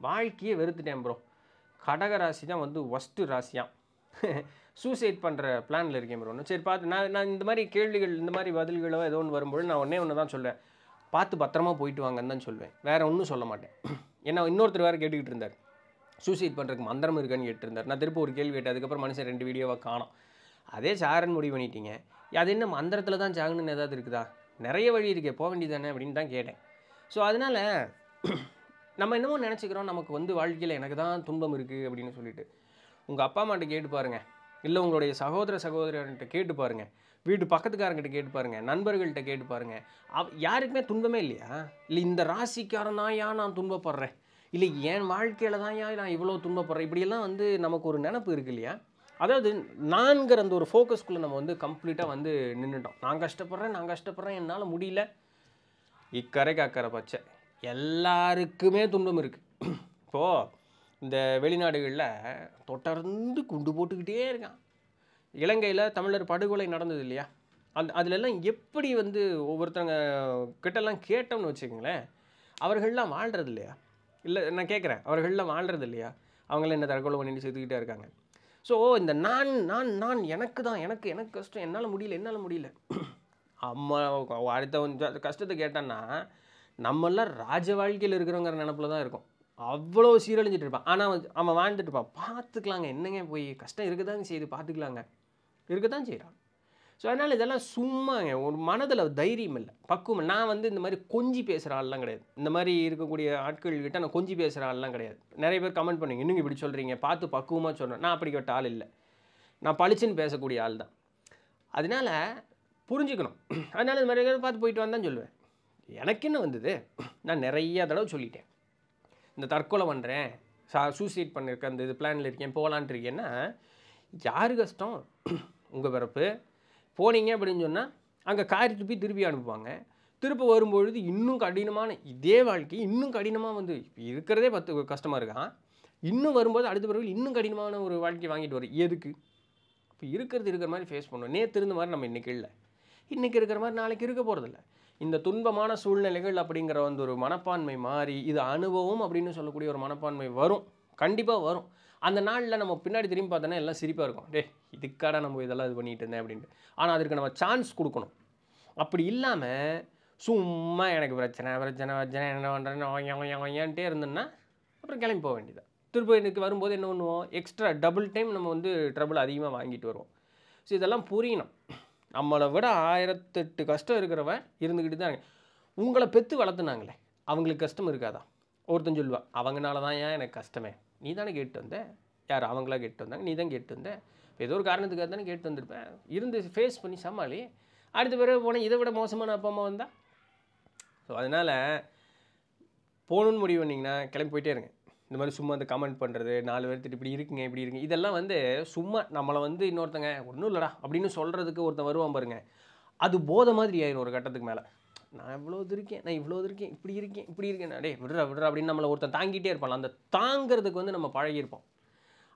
வாழ்க்கையை வெறுத்துட்டேன் ப்ரோ கடக ராசி தான் வந்து ஒஸ்ட்டு ராசியாக சூசைட் பண்ணுற பிளானில் இருக்கேன் ப்ரோ சரி பார்த்து நான் நான் இந்த மாதிரி கேள்விகள் இந்த மாதிரி பதில்களோ ஏதோ ஒன்று வரும்போது நான் ஒன்றே ஒன்று தான் சொல்லுவேன் பார்த்து பத்திரமா போயிட்டு வாங்கன்னு தான் சொல்லுவேன் வேறு ஒன்றும் சொல்ல மாட்டேன் ஏன்னா இன்னொருத்தர் வேறு கேட்டுக்கிட்டு இருந்தார் சூசைட் பண்ணுறதுக்கு மந்திரம் இருக்கான்னு கேட்டுருந்தார் நான் திருப்பி ஒரு கேள்வி கேட்டேன் அதுக்கப்புறம் மனுஷன் ரெண்டு வீடியோவாக காணும் அதே சாரன் முடிவு பண்ணிட்டீங்க அது என்ன மந்திரத்தில் தான் சாகணும்னு ஏதாவது இருக்குதா நிறைய வழி இருக்கே போக வேண்டியது தானே அப்படின்னு தான் கேட்டேன் ஸோ அதனால் நம்ம என்னமோ நினச்சிக்கிறோம் நமக்கு வந்து வாழ்க்கையில் எனக்கு தான் துன்பம் இருக்குது அப்படின்னு சொல்லிட்டு உங்கள் அப்பா அம்மாட்ட கேட்டு பாருங்கள் இல்லை உங்களுடைய சகோதர சகோதரர்கிட்ட கேட்டு பாருங்கள் வீட்டு பக்கத்துக்காரங்கிட்ட கேட்டு பாருங்கள் நண்பர்கள்கிட்ட கேட்டு பாருங்கள் அவ் யாருக்குமே துன்பமே இல்லையா இல்லை இந்த ராசிக்காரன் தான் ஏன் நான் துன்பப்படுறேன் இல்லை என் வாழ்க்கையில் தான் ஏன் நான் இவ்வளோ துன்பப்படுறேன் இப்படியெல்லாம் வந்து நமக்கு ஒரு நினப்பு இருக்கு இல்லையா அதாவது நான்கிற அந்த ஒரு ஃபோக்கஸ்க்குள்ளே நம்ம வந்து கம்ப்ளீட்டாக வந்து நின்றுட்டோம் நான் கஷ்டப்படுறேன் நான் கஷ்டப்படுறேன் என்னால் முடியல இக்கரை காக்கரை பச்சை எல்லாருக்குமே துன்பம் இருக்குது இப்போது இந்த வெளிநாடுகளில் தொடர்ந்து குண்டு போட்டுக்கிட்டே இருக்கான் இலங்கையில் தமிழர் படுகொலை நடந்தது இல்லையா அந்த அதிலெல்லாம் எப்படி வந்து ஒவ்வொருத்தவங்க கிட்டெல்லாம் கேட்டோம்னு வச்சுக்கோங்களேன் அவர்கள்லாம் வாழ்கிறது இல்லையா இல்லை நான் கேட்குறேன் அவர்கள்லாம் வாழ்கிறது இல்லையா அவங்களாம் என்ன தற்கொலை பண்ணிட்டு செத்துக்கிட்டே இருக்காங்க ஸோ இந்த நான் நான் நான் எனக்கு தான் எனக்கு எனக்கு கஷ்டம் என்னால் முடியல என்னால் முடியல அம்மா அடுத்த கஷ்டத்தை கேட்டோன்னா நம்மளாம் ராஜ வாழ்க்கையில் இருக்கிறோங்கிற நினப்பில் தான் இருக்கும் அவ்வளோ சீரழிஞ்சிட்டு இருப்பான் ஆனால் அவன் அவன் வாழ்ந்துட்டு இருப்பான் பார்த்துக்கலாங்க என்னங்க போய் கஷ்டம் இருக்க தாங்க செய்யுது பார்த்துக்கலாங்க இருக்க தான் செய்கிறான் ஸோ அதனால் இதெல்லாம் சும்மாங்க ஒரு மனதில் தைரியம் இல்லை பக்குவம் நான் வந்து இந்த மாதிரி கொஞ்சி பேசுகிற ஆள்லாம் கிடையாது இந்த மாதிரி இருக்கக்கூடிய ஆட்கள்கிட்ட நான் கொஞ்சி பேசுகிற ஆள்லாம் கிடையாது நிறைய பேர் கமெண்ட் பண்ணுங்க இன்னும் இப்படி சொல்கிறீங்க பார்த்து பக்குவமாக சொல்கிறேன் நான் அப்படி கேட்ட ஆள் இல்லை நான் பழிச்சுன்னு பேசக்கூடிய ஆள் தான் அதனால் புரிஞ்சுக்கணும் அதனால் இந்த மாதிரி பார்த்து போயிட்டு வந்தான்னு சொல்லுவேன் எனக்கு என்ன வந்தது நான் நிறையா தடவை சொல்லிட்டேன் இந்த தற்கொலை பண்ணுறேன் சா சூசைட் பண்ணியிருக்கேன் அந்த இது பிளானில் இருக்கேன் போகலான்ட்டு இருக்கேன்னா யார் கஷ்டம் உங்கள் பிறப்பு போனீங்க அப்படின்னு சொன்னால் அங்கே காரிட்டு திருப்பி திருப்பி அனுப்புவாங்க திருப்ப வரும்பொழுது இன்னும் கடினமான இதே வாழ்க்கை இன்னும் கடினமாக வந்து இருக்கிறதே பத்து கஷ்டமாக இருக்கான் இன்னும் வரும்போது அடுத்த பிறகு இன்னும் கடினமான ஒரு வாழ்க்கை வாங்கிட்டு வர எதுக்கு இப்போ இருக்கிறது இருக்கிற மாதிரி ஃபேஸ் பண்ணுவோம் நேற்று இருந்த மாதிரி நம்ம இன்றைக்கி இல்லை இன்றைக்கி இருக்கிற மாதிரி நாளைக்கு இருக்க போகிறதில்ல இந்த துன்பமான சூழ்நிலைகள் அப்படிங்கிற வந்து ஒரு மனப்பான்மை மாறி இது அனுபவம் அப்படின்னு சொல்லக்கூடிய ஒரு மனப்பான்மை வரும் கண்டிப்பாக வரும் அந்த நாளில் நம்ம பின்னாடி திரும்பி பார்த்தோன்னா எல்லாம் சிரிப்பாக இருக்கும் டே இதுக்காக நம்ம இதெல்லாம் இது பண்ணிகிட்டு இருந்தேன் அப்படின்ட்டு ஆனால் அதற்கு நம்ம சான்ஸ் கொடுக்கணும் அப்படி இல்லாமல் சும்மா எனக்கு பிரச்சனை பிரச்சனை பிரச்சனை என்ன பண்ணுறேன்னு ஓய்யான்ட்டே இருந்தேன்னா அப்புறம் கிளம்பி போக வேண்டியது திருப்பி எனக்கு வரும்போது என்ன பண்ணுவோம் எக்ஸ்ட்ரா டபுள் டைம் நம்ம வந்து ட்ரபுள் அதிகமாக வாங்கிட்டு வருவோம் ஸோ இதெல்லாம் புரியணும் நம்மளை விட ஆயிரத்தெட்டு கஷ்டம் இருக்கிறவன் இருந்துக்கிட்டு தான் உங்களை பெற்று வளர்த்துனாங்களே அவங்களுக்கு கஷ்டம் இருக்காதா ஒருத்தன் சொல்லுவாள் அவங்களால தான் ஏன் எனக்கு கஷ்டமே நீ தானே கேட்டு வந்த யார் அவங்களா கேட்டு வந்தாங்க நீ தான் கேட்டு வந்த ஏதோ ஒரு காரணத்துக்காக தானே கேட்டு வந்திருப்பேன் இருந்து ஃபேஸ் பண்ணி சமாளி அடுத்த பிறகு போனால் இதை விட மோசமான அப்பா அம்மா வந்தால் ஸோ அதனால் போகணுன்னு முடிவு பண்ணிங்கன்னா கிளம்பி போயிட்டே இருங்க இந்த மாதிரி சும்மா அந்த கமெண்ட் பண்ணுறது நாலு பேர்த்துட்டு இப்படி இருக்குங்க இப்படி இருக்குங்க இதெல்லாம் வந்து சும்மா நம்மளை வந்து இன்னொருத்தங்க ஒன்றும் இல்லைடா அப்படின்னு சொல்கிறதுக்கு ஒருத்தன் வருவான் பாருங்க அது போத மாதிரி ஆயிரும் ஒரு கட்டத்துக்கு மேலே நான் இவ்வளோ இது இருக்கேன் நான் இவ்வளோ இருக்கேன் இப்படி இருக்கேன் இப்படி இருக்கேன் அடே விடுறா விடுறா அப்படின்னு நம்மளை ஒருத்தன் தாங்கிட்டே இருப்பான் அந்த தாங்கிறதுக்கு வந்து நம்ம பழகியிருப்போம்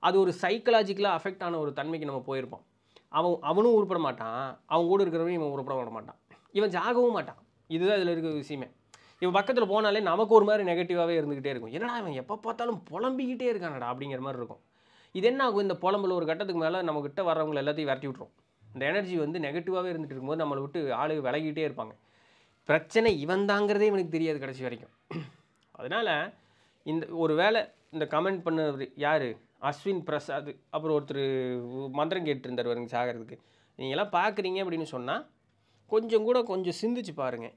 அது ஒரு சைக்கலாஜிக்கலாக அஃபெக்ட் ஆன ஒரு தன்மைக்கு நம்ம போயிருப்போம் அவன் அவனும் உருப்பட மாட்டான் அவன் கூட இருக்கிறவனையும் இவன் உருப்பட விட மாட்டான் இவன் ஜாகவும் மாட்டான் இதுதான் இதில் இருக்கிற விஷயமே இவன் பக்கத்தில் போனாலே நமக்கு ஒரு மாதிரி நெகட்டிவாகவே இருந்துக்கிட்டே இருக்கும் என்னடா இவன் எப்போ பார்த்தாலும் புலம்பிக்கிட்டே இருக்கானடா அப்படிங்கிற மாதிரி இருக்கும் இது என்ன ஆகும் இந்த புலம்புல ஒரு கட்டத்துக்கு மேலே நம்மக்கிட்ட வரவங்களை எல்லாத்தையும் விரட்டி விட்ரும் இந்த எனர்ஜி வந்து நெகட்டிவாகவே இருந்துட்டு இருக்கும்போது நம்மளை விட்டு ஆளு விலகிக்கிட்டே இருப்பாங்க பிரச்சனை இவன்தாங்கிறதே இவனுக்கு தெரியாது கடைசி வரைக்கும் அதனால் இந்த ஒரு வேளை இந்த கமெண்ட் பண்ணவர் யார் அஸ்வின் பிரசாத் அப்புறம் ஒருத்தர் மந்திரம் கேட்டிருந்தார் வருங்க சாகிறதுக்கு நீங்கள்லாம் பார்க்குறீங்க அப்படின்னு சொன்னால் கொஞ்சம் கூட கொஞ்சம் சிந்திச்சு பாருங்கள்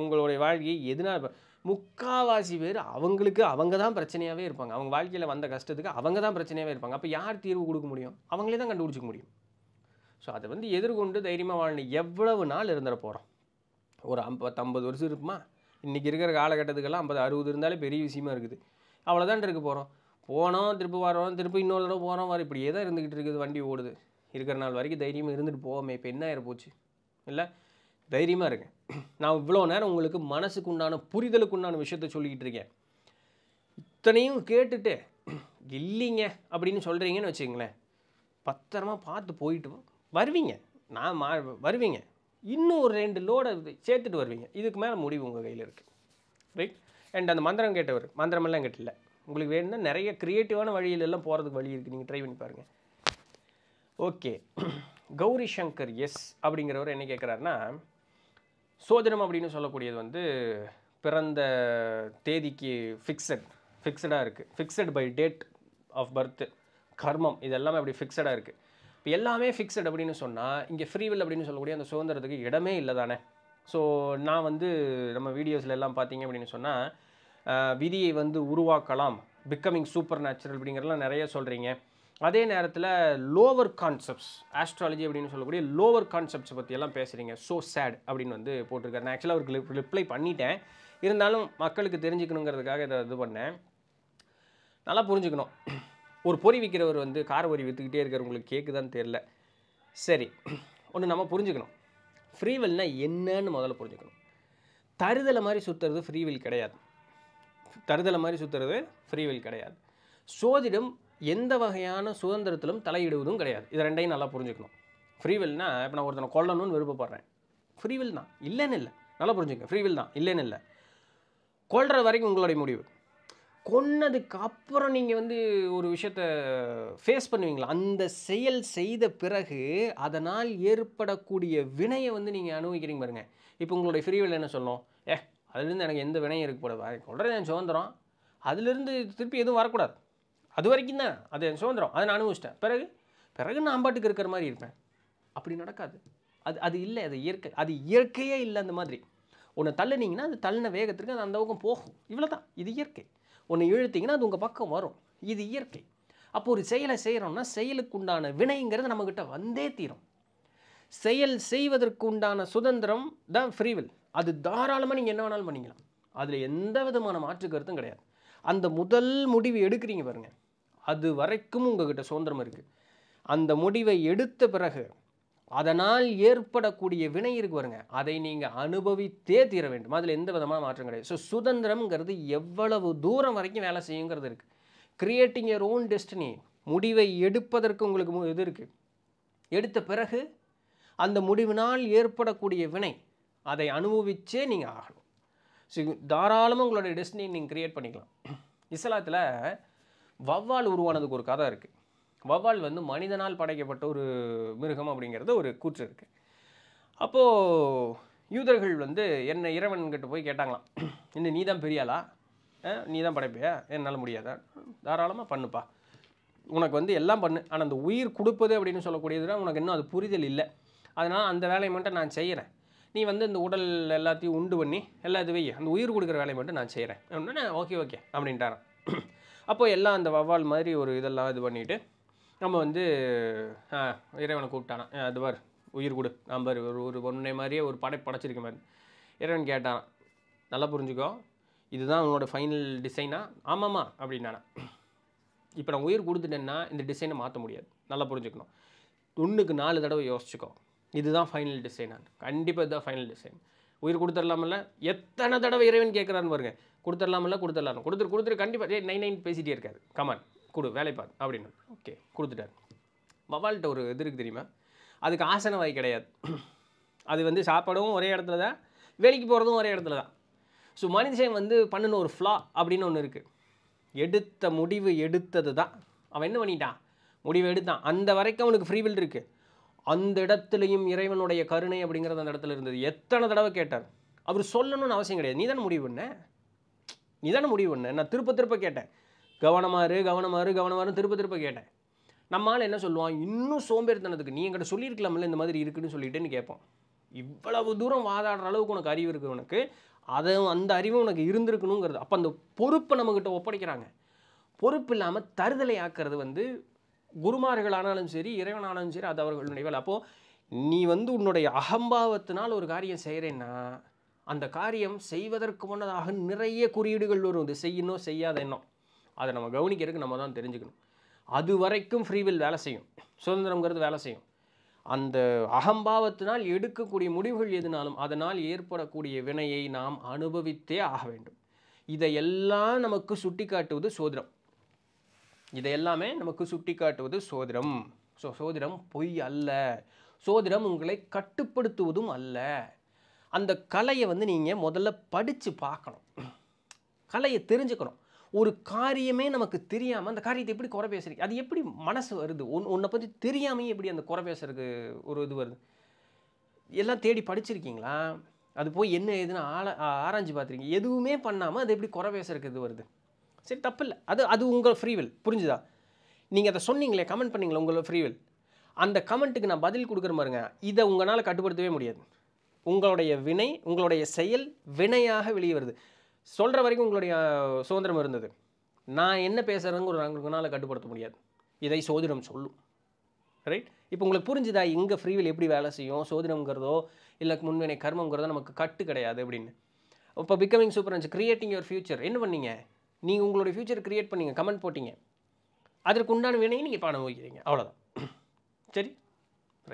உங்களுடைய வாழ்க்கையை எதனால் முக்காவாசி பேர் அவங்களுக்கு அவங்க தான் பிரச்சனையாகவே இருப்பாங்க அவங்க வாழ்க்கையில் வந்த கஷ்டத்துக்கு அவங்க தான் பிரச்சனையாகவே இருப்பாங்க அப்போ யார் தீர்வு கொடுக்க முடியும் அவங்களே தான் கண்டுபிடிச்சிக்க முடியும் ஸோ அதை வந்து எதிர்கொண்டு தைரியமாக வாழணும் எவ்வளவு நாள் இருந்துட போகிறோம் ஒரு ஐம்பத்து ஐம்பது வருஷம் இருக்குமா இன்றைக்கி இருக்கிற காலகட்டத்துக்கெல்லாம் ஐம்பது அறுபது இருந்தாலே பெரிய விஷயமா இருக்குது அவ்வளோதான் இருக்க போகிறோம் போனோம் திருப்பி வரோம் திருப்பி இன்னொரு தடவை போகிறோம் வர இப்படியே தான் இருந்துக்கிட்டு இருக்குது வண்டி ஓடுது இருக்கிற நாள் வரைக்கும் தைரியமாக இருந்துட்டு போவோமே இப்போ என்ன ஆயிரப்போச்சு இல்லை தைரியமாக இருக்கேன் நான் இவ்வளோ நேரம் உங்களுக்கு மனசுக்கு உண்டான புரிதலுக்கு உண்டான விஷயத்த சொல்லிக்கிட்டு இருக்கேன் இத்தனையும் கேட்டுட்டு இல்லைங்க அப்படின்னு சொல்கிறீங்கன்னு வச்சுங்களேன் பத்திரமா பார்த்து போயிட்டு வருவீங்க நான் மா வருவீங்க இன்னும் ஒரு ரெண்டு லோடை சேர்த்துட்டு வருவீங்க இதுக்கு மேலே முடிவு உங்கள் கையில் இருக்குது ரைட் அண்ட் அந்த மந்திரம் கேட்டவர் மந்திரமெல்லாம் கேட்டில்ல உங்களுக்கு வேணும்னா நிறைய க்ரியேட்டிவான வழியிலெல்லாம் போகிறதுக்கு வழி இருக்குது நீங்கள் ட்ரை பண்ணி பாருங்கள் ஓகே கௌரி சங்கர் எஸ் அப்படிங்கிறவர் என்ன கேட்குறாருன்னா சோதனம் அப்படின்னு சொல்லக்கூடியது வந்து பிறந்த தேதிக்கு ஃபிக்ஸட் ஃபிக்ஸடாக இருக்குது fixed by date of birth கர்மம் இது எல்லாமே அப்படி ஃபிக்ஸடாக இருக்குது இப்போ எல்லாமே ஃபிக்ஸட் அப்படின்னு சொன்னால் இங்கே ஃப்ரீவில் அப்படின்னு சொல்லக்கூடிய அந்த சுதந்திரத்துக்கு இடமே இல்லை தானே ஸோ நான் வந்து நம்ம வீடியோஸில் எல்லாம் பார்த்தீங்க அப்படின்னு சொன்னால் விதியை வந்து உருவாக்கலாம் பிகமிங் சூப்பர் நேச்சுரல் அப்படிங்கிறலாம் நிறைய சொல்கிறீங்க அதே நேரத்தில் லோவர் கான்செப்ட்ஸ் ஆஸ்ட்ராலஜி அப்படின்னு சொல்லக்கூடிய லோவர் கான்செப்ட்ஸ் பற்றியெல்லாம் பேசுகிறீங்க ஸோ சேட் அப்படின்னு வந்து போட்டிருக்காரு நான் ஆக்சுவலாக அவருக்கு ரிப்ளை பண்ணிட்டேன் இருந்தாலும் மக்களுக்கு தெரிஞ்சுக்கணுங்கிறதுக்காக இதை இது பண்ணேன் நல்லா புரிஞ்சுக்கணும் ஒரு பொறி விற்கிறவர் வந்து கார பொறி விற்றுக்கிட்டே இருக்கிற உங்களுக்கு கேட்குதான்னு தெரில சரி ஒன்று நம்ம புரிஞ்சுக்கணும் ஃப்ரீவில்னா என்னன்னு முதல்ல புரிஞ்சுக்கணும் தருதலை மாதிரி சுற்றுறது ஃப்ரீவில் கிடையாது தருதலை மாதிரி சுற்றுறது ஃப்ரீவில் கிடையாது சோதிடம் எந்த வகையான சுதந்திரத்திலும் தலையிடுவதும் கிடையாது இதை ரெண்டையும் நல்லா புரிஞ்சுக்கணும் ஃப்ரீவில்னா இப்போ நான் ஒருத்தனை கொல்லணும்னு விருப்பப்படுறேன் ஃப்ரீவில் தான் இல்லைன்னு இல்லை நல்லா புரிஞ்சுங்க ஃப்ரீவில் தான் இல்லைன்னு இல்லை கொள்கிற வரைக்கும் உங்களுடைய முடிவு கொன்னதுக்கு அப்புறம் நீங்கள் வந்து ஒரு விஷயத்த ஃபேஸ் பண்ணுவீங்களா அந்த செயல் செய்த பிறகு அதனால் ஏற்படக்கூடிய வினையை வந்து நீங்கள் அனுபவிக்கிறீங்க பாருங்கள் இப்போ உங்களுடைய ஃப்ரீவில் என்ன சொல்லணும் ஏ அதுலேருந்து எனக்கு எந்த வினையும் இருக்கக்கூடாது கூடாது கொள்றது என் சுதந்திரம் அதுலேருந்து திருப்பி எதுவும் வரக்கூடாது அது வரைக்கும் தான் அது என் சுதந்திரம் அதை நான் அனுபவிச்சிட்டேன் பிறகு பிறகு நான் பாட்டுக்கு இருக்கிற மாதிரி இருப்பேன் அப்படி நடக்காது அது அது இல்லை அது இயற்கை அது இயற்கையே இல்லை அந்த மாதிரி ஒன்று தள்ளுனீங்கன்னா அது தள்ளின வேகத்திற்கு அது அந்த பக்கம் போகும் இவ்வளோ தான் இது இயற்கை ஒன்று இழுத்திங்கன்னா அது உங்கள் பக்கம் வரும் இது இயற்கை அப்போ ஒரு செயலை செய்கிறோம்னா செயலுக்கு உண்டான வினைங்கிறது நம்மக்கிட்ட வந்தே தீரும் செயல் செய்வதற்கு உண்டான சுதந்திரம் தான் ஃப்ரீவில் அது தாராளமாக நீங்கள் என்ன வேணாலும் பண்ணிக்கலாம் அதில் எந்த விதமான மாற்று கருத்தும் கிடையாது அந்த முதல் முடிவு எடுக்கிறீங்க பாருங்கள் அது வரைக்கும் உங்ககிட்ட சுதந்திரம் இருக்குது அந்த முடிவை எடுத்த பிறகு அதனால் ஏற்படக்கூடிய வினை இருக்கு பாருங்க அதை நீங்கள் அனுபவித்தே தீர வேண்டும் அதில் எந்த விதமான மாற்றம் கிடையாது ஸோ சுதந்திரம்ங்கிறது எவ்வளவு தூரம் வரைக்கும் வேலை செய்யுங்கிறது இருக்குது கிரியேட்டிங் யர் ஓன் டெஸ்டினி முடிவை எடுப்பதற்கு உங்களுக்கு இது இருக்குது எடுத்த பிறகு அந்த முடிவினால் ஏற்படக்கூடிய வினை அதை அனுபவிச்சே நீங்கள் ஆகணும் ஸோ தாராளமாக உங்களுடைய டெஸ்டினி நீங்கள் க்ரியேட் பண்ணிக்கலாம் இஸ்லாத்தில் வவ்வால் உருவானதுக்கு ஒரு கதை இருக்குது வவ்வால் வந்து மனிதனால் படைக்கப்பட்ட ஒரு மிருகம் அப்படிங்கிறது ஒரு கூற்று இருக்குது அப்போது யூதர்கள் வந்து என்னை இறைவன்கிட்ட போய் கேட்டாங்களாம் இன்னும் நீ தான் பெரியாளா நீ தான் படைப்பியா என்னால் முடியாதா தாராளமாக பண்ணுப்பா உனக்கு வந்து எல்லாம் பண்ணு ஆனால் அந்த உயிர் கொடுப்பது அப்படின்னு சொல்லக்கூடியதுனால் உனக்கு இன்னும் அது புரிதல் இல்லை அதனால் அந்த வேலையை மட்டும் நான் செய்கிறேன் நீ வந்து இந்த உடல் எல்லாத்தையும் உண்டு பண்ணி எல்லா இதுவையும் அந்த உயிர் கொடுக்குற வேலையை மட்டும் நான் செய்கிறேன் அப்படின்னா ஓகே ஓகே அப்படின்ட்டாரான் அப்போ எல்லாம் அந்த வவ்வால் மாதிரி ஒரு இதெல்லாம் இது பண்ணிவிட்டு நம்ம வந்து இறைவனை கூப்பிட்டானா அது உயிர் கொடு நாம் ஒரு ஒரு ஒன்றை மாதிரியே ஒரு படை படைச்சிருக்க மாதிரி இறைவன் கேட்டான் நல்லா புரிஞ்சுக்கோ இதுதான் உன்னோட ஃபைனல் டிசைனா ஆமாம்மா அப்படின்னானா இப்போ நான் உயிர் கொடுத்துட்டேன்னா இந்த டிசைனை மாற்ற முடியாது நல்லா புரிஞ்சுக்கணும் ஒன்றுக்கு நாலு தடவை யோசிச்சுக்கோ இதுதான் ஃபைனல் டிசைனான் கண்டிப்பாக இதுதான் ஃபைனல் டிசைன் உயிர் கொடுத்துடலாமில்ல எத்தனை தடவை இறைவன் கேட்குறான்னு பாருங்கள் கொடுத்துடலாமில்ல கொடுத்துடலாம் கொடுத்துரு கொடுத்துரு கண்டிப்பாக ஏ நைன் நைன் பேசிகிட்டே இருக்காரு கமான் கொடு வேலை பார் அப்படின்னு ஓகே கொடுத்துட்டார் வவால்கிட்ட ஒரு இது இருக்குது தெரியுமா அதுக்கு ஆசன வாய் கிடையாது அது வந்து சாப்பாடும் ஒரே இடத்துல தான் வேலைக்கு போகிறதும் ஒரே இடத்துல தான் ஸோ மனுஷன் வந்து பண்ணின ஒரு ஃப்ளா அப்படின்னு ஒன்று இருக்குது எடுத்த முடிவு எடுத்தது தான் அவன் என்ன பண்ணிட்டான் முடிவு எடுத்தான் அந்த வரைக்கும் அவனுக்கு ஃப்ரீவில் இருக்குது அந்த இடத்துலையும் இறைவனுடைய கருணை அப்படிங்கிறது அந்த இடத்துல இருந்தது எத்தனை தடவை கேட்டார் அவர் சொல்லணும்னு அவசியம் கிடையாது நீ தானே முடிவு பண்ண நீ முடிவு பண்ண நான் திருப்ப திருப்ப கேட்டேன் கவனமாறு கவனமாறு கவனமாறு திருப்ப திருப்ப கேட்டேன் நம்மளால் என்ன சொல்லுவான் இன்னும் சோம்பேறித்தனத்துக்கு நீ எங்கிட்ட சொல்லியிருக்கலாம்ல இந்த மாதிரி இருக்குன்னு சொல்லிட்டேன்னு கேட்போம் இவ்வளவு தூரம் வாதாடுற அளவுக்கு உனக்கு அறிவு இருக்குது உனக்கு அதை அந்த அறிவு உனக்கு இருந்திருக்கணுங்கிறது அப்போ அந்த பொறுப்பை நம்மக்கிட்ட ஒப்படைக்கிறாங்க பொறுப்பு இல்லாமல் தருதலை ஆக்கிறது வந்து குருமார்கள் ஆனாலும் சரி இறைவனானாலும் சரி அது அவர்களுடைய வேலை அப்போது நீ வந்து உன்னுடைய அகம்பாவத்தினால் ஒரு காரியம் செய்கிறேன்னா அந்த காரியம் செய்வதற்கு முன்னதாக நிறைய குறியீடுகள் வரும் இது செய்யணும் செய்யாத எண்ணம் அதை நம்ம கவனிக்கிறதுக்கு நம்ம தான் தெரிஞ்சுக்கணும் அது வரைக்கும் ஃப்ரீவில் வேலை செய்யும் சுதந்திரங்கிறது வேலை செய்யும் அந்த அகம்பாவத்தினால் எடுக்கக்கூடிய முடிவுகள் எதுனாலும் அதனால் ஏற்படக்கூடிய வினையை நாம் அனுபவித்தே ஆக வேண்டும் இதையெல்லாம் நமக்கு சுட்டி காட்டுவது சோதிடம் இதையெல்லாமே நமக்கு சுட்டி காட்டுவது சோதிடம் ஸோ சோதிடம் பொய் அல்ல சோதிடம் உங்களை கட்டுப்படுத்துவதும் அல்ல அந்த கலையை வந்து நீங்கள் முதல்ல படித்து பார்க்கணும் கலையை தெரிஞ்சுக்கணும் ஒரு காரியமே நமக்கு தெரியாமல் அந்த காரியத்தை எப்படி குறை பேசுறீங்க அது எப்படி மனசு வருது ஒன் உன்னை பற்றி தெரியாமையே எப்படி அந்த குறை பேசுறதுக்கு ஒரு இது வருது எல்லாம் தேடி படிச்சிருக்கீங்களா அது போய் என்ன எதுன்னு ஆள ஆராய்ஞ்சு பார்த்துருக்கீங்க எதுவுமே பண்ணாமல் அது எப்படி குறை பேசுறதுக்கு இது வருது சரி தப்பில்லை அது அது உங்கள் ஃப்ரீவில் புரிஞ்சுதா நீங்கள் அதை சொன்னீங்களே கமெண்ட் பண்ணிங்களே உங்களோட ஃப்ரீவில் அந்த கமெண்ட்டுக்கு நான் பதில் கொடுக்குற மாதிரிங்க இதை உங்களால் கட்டுப்படுத்தவே முடியாது உங்களுடைய வினை உங்களுடைய செயல் வினையாக வெளியே வருது சொல்கிற வரைக்கும் உங்களுடைய சுதந்திரம் இருந்தது நான் என்ன பேசுகிறேங்கிற ஒரு கட்டுப்படுத்த முடியாது இதை சோதிடம் சொல்லும் ரைட் இப்போ உங்களுக்கு புரிஞ்சுதா எங்கே ஃப்ரீவில் எப்படி வேலை செய்யும் சோதிடம்ங்கிறதோ இல்லை முன்வினை கர்மங்கிறதோ நமக்கு கட்டு கிடையாது அப்படின்னு இப்போ பிகமிங் சூப்பர் அஞ்சு கிரியேட்டிங் யுவர் ஃபியூச்சர் என்ன பண்ணீங்க நீங்கள் உங்களுடைய ஃபியூச்சர் க்ரியேட் பண்ணீங்க கமெண்ட் போட்டிங்க அதற்கு உண்டான வினையை நீங்கள் இப்போ அனுபவிக்கிறீங்க அவ்வளோதான் சரி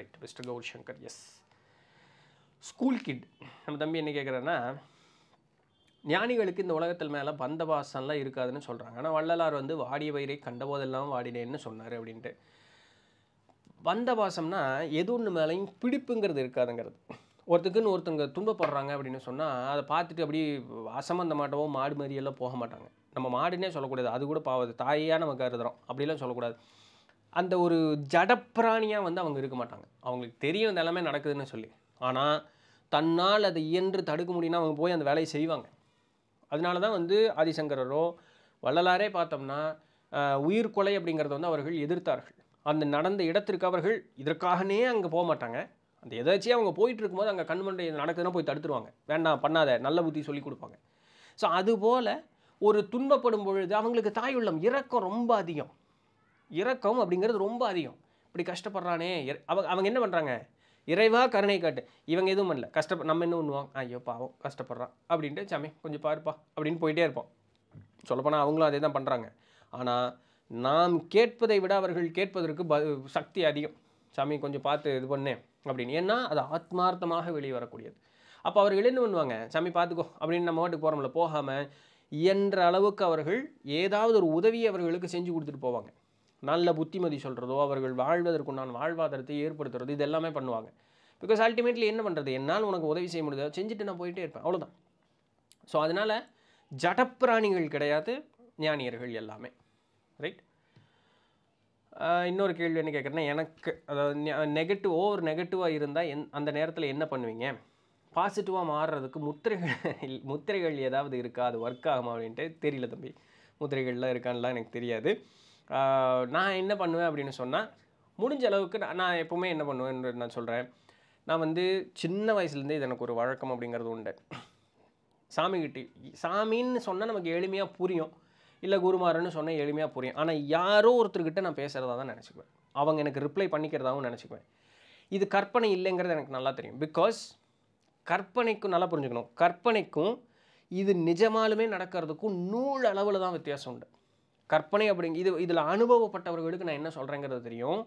right mister Gauri Shankar S school kid நம்ம தம்பி என்ன கேட்குறேன்னா ஞானிகளுக்கு இந்த உலகத்தில் மேலே பந்த பாசம்லாம் இருக்காதுன்னு சொல்கிறாங்க ஆனால் வள்ளலார் வந்து வாடிய வயிறை கண்டபோதெல்லாம் வாடினேன்னு சொன்னார் அப்படின்ட்டு பாசம்னா எது ஒன்று மேலேயும் பிடிப்புங்கிறது இருக்காதுங்கிறது ஒருத்தருக்குன்னு ஒருத்தங்க துன்பப்படுறாங்க அப்படின்னு சொன்னால் அதை பார்த்துட்டு அப்படி அசம்பந்த மாட்டவோ மாடு மாதிரியெல்லாம் போக மாட்டாங்க நம்ம மாடுன்னே சொல்லக்கூடாது அது கூட பாவது தாயாக நம்ம கருதுகிறோம் அப்படிலாம் சொல்லக்கூடாது அந்த ஒரு ஜடப்பிராணியாக வந்து அவங்க இருக்க மாட்டாங்க அவங்களுக்கு தெரியும் எல்லாமே நடக்குதுன்னு சொல்லி ஆனால் தன்னால் அதை இயன்று தடுக்க முடியும்னா அவங்க போய் அந்த வேலையை செய்வாங்க அதனால தான் வந்து ஆதிசங்கரரோ வள்ளலாரே பார்த்தோம்னா உயிர் கொலை அப்படிங்கிறத வந்து அவர்கள் எதிர்த்தார்கள் அந்த நடந்த இடத்திற்கு அவர்கள் இதற்காகனே அங்கே போக மாட்டாங்க அந்த எதாச்சும் அவங்க போயிட்டு இருக்கும்போது அங்கே மண்டை நடக்குதுன்னா போய் தடுத்துருவாங்க வேண்டாம் பண்ணாத நல்ல புத்தி சொல்லி கொடுப்பாங்க ஸோ அதுபோல் ஒரு துன்பப்படும் பொழுது அவங்களுக்கு தாய் உள்ளம் இறக்கம் ரொம்ப அதிகம் இறக்கம் அப்படிங்கிறது ரொம்ப அதிகம் இப்படி கஷ்டப்படுறானே அவங்க அவங்க என்ன பண்ணுறாங்க இறைவா கருணை காட்டு இவங்க எதுவும் பண்ணல கஷ்டப்ப நம்ம என்ன ஒன்றுவோம் ஐயோ பாவம் கஷ்டப்படுறான் அப்படின்ட்டு சாமி கொஞ்சம் பாருப்பா அப்படின்னு போயிட்டே இருப்போம் சொல்லப்போனால் அவங்களும் அதே தான் பண்ணுறாங்க ஆனால் நாம் கேட்பதை விட அவர்கள் கேட்பதற்கு ப சக்தி அதிகம் சாமி கொஞ்சம் பார்த்து இது பண்ணேன் அப்படின்னு ஏன்னா அது ஆத்மார்த்தமாக வெளியே வரக்கூடியது அப்போ அவர்கள் என்ன பண்ணுவாங்க சாமி பார்த்துக்கோ அப்படின்னு நம்ம வாட்டுக்கு போகிறோம்ல போகாமல் இயன்ற அளவுக்கு அவர்கள் ஏதாவது ஒரு உதவியை அவர்களுக்கு செஞ்சு கொடுத்துட்டு போவாங்க நல்ல புத்திமதி சொல்கிறதோ அவர்கள் வாழ்வதற்கு நான் வாழ்வாதாரத்தை ஏற்படுத்துறது இது எல்லாமே பண்ணுவாங்க பிகாஸ் அல்டிமேட்லி என்ன பண்ணுறது என்னால் உனக்கு உதவி செய்ய முடியாது செஞ்சுட்டு நான் போயிட்டே இருப்பேன் அவ்வளோதான் ஸோ அதனால் ஜடப்பிராணிகள் கிடையாது ஞானியர்கள் எல்லாமே ரைட் இன்னொரு கேள்வி என்ன கேட்குறேன்னா எனக்கு அதாவது நெகட்டிவ் ஓவர் நெகட்டிவாக இருந்தால் என் அந்த நேரத்தில் என்ன பண்ணுவீங்க பாசிட்டிவாக மாறுறதுக்கு முத்திரைகள் முத்திரைகள் ஏதாவது இருக்கா அது ஒர்க் ஆகுமா அப்படின்ட்டு தெரியல தம்பி முத்திரைகள்லாம் இருக்கான்லாம் எனக்கு தெரியாது நான் என்ன பண்ணுவேன் அப்படின்னு சொன்னால் முடிஞ்ச அளவுக்கு நான் நான் எப்போவுமே என்ன பண்ணுவேன் நான் சொல்கிறேன் நான் வந்து சின்ன வயசுலேருந்தே இது எனக்கு ஒரு வழக்கம் அப்படிங்கிறது உண்டு கிட்டி சாமின்னு சொன்னால் நமக்கு எளிமையாக புரியும் இல்லை குருமாருன்னு சொன்னால் எளிமையாக புரியும் ஆனால் யாரோ ஒருத்தர்கிட்ட நான் பேசுகிறதா தான் நினச்சிக்குவேன் அவங்க எனக்கு ரிப்ளை பண்ணிக்கிறதாகவும் நினச்சிக்குவேன் இது கற்பனை இல்லைங்கிறது எனக்கு நல்லா தெரியும் பிகாஸ் கற்பனைக்கும் நல்லா புரிஞ்சுக்கணும் கற்பனைக்கும் இது நிஜமாலுமே நடக்கிறதுக்கும் நூல் அளவில் தான் வித்தியாசம் உண்டு கற்பனை அப்படிங்க இது இதில் அனுபவப்பட்டவர்களுக்கு நான் என்ன சொல்கிறேங்கிறது தெரியும்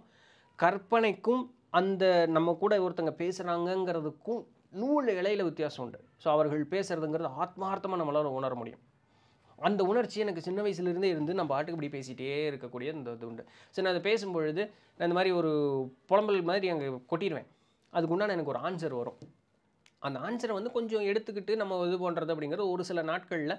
கற்பனைக்கும் அந்த நம்ம கூட ஒருத்தங்க பேசுகிறாங்கங்கிறதுக்கும் நூல் இலையில் வித்தியாசம் உண்டு ஸோ அவர்கள் பேசுகிறதுங்கிறது ஆத்மார்த்தமாக நம்மளால் உணர முடியும் அந்த உணர்ச்சி எனக்கு சின்ன வயசுலேருந்தே இருந்து நம்ம பாட்டுக்கு இப்படி பேசிகிட்டே இருக்கக்கூடிய இந்த இது உண்டு ஸோ நான் அதை பேசும்பொழுது நான் இந்த மாதிரி ஒரு புலம்பல் மாதிரி அங்கே கொட்டிடுவேன் அதுக்கு உண்டான எனக்கு ஒரு ஆன்சர் வரும் அந்த ஆன்சரை வந்து கொஞ்சம் எடுத்துக்கிட்டு நம்ம இது பண்ணுறது அப்படிங்கிறது ஒரு சில நாட்களில்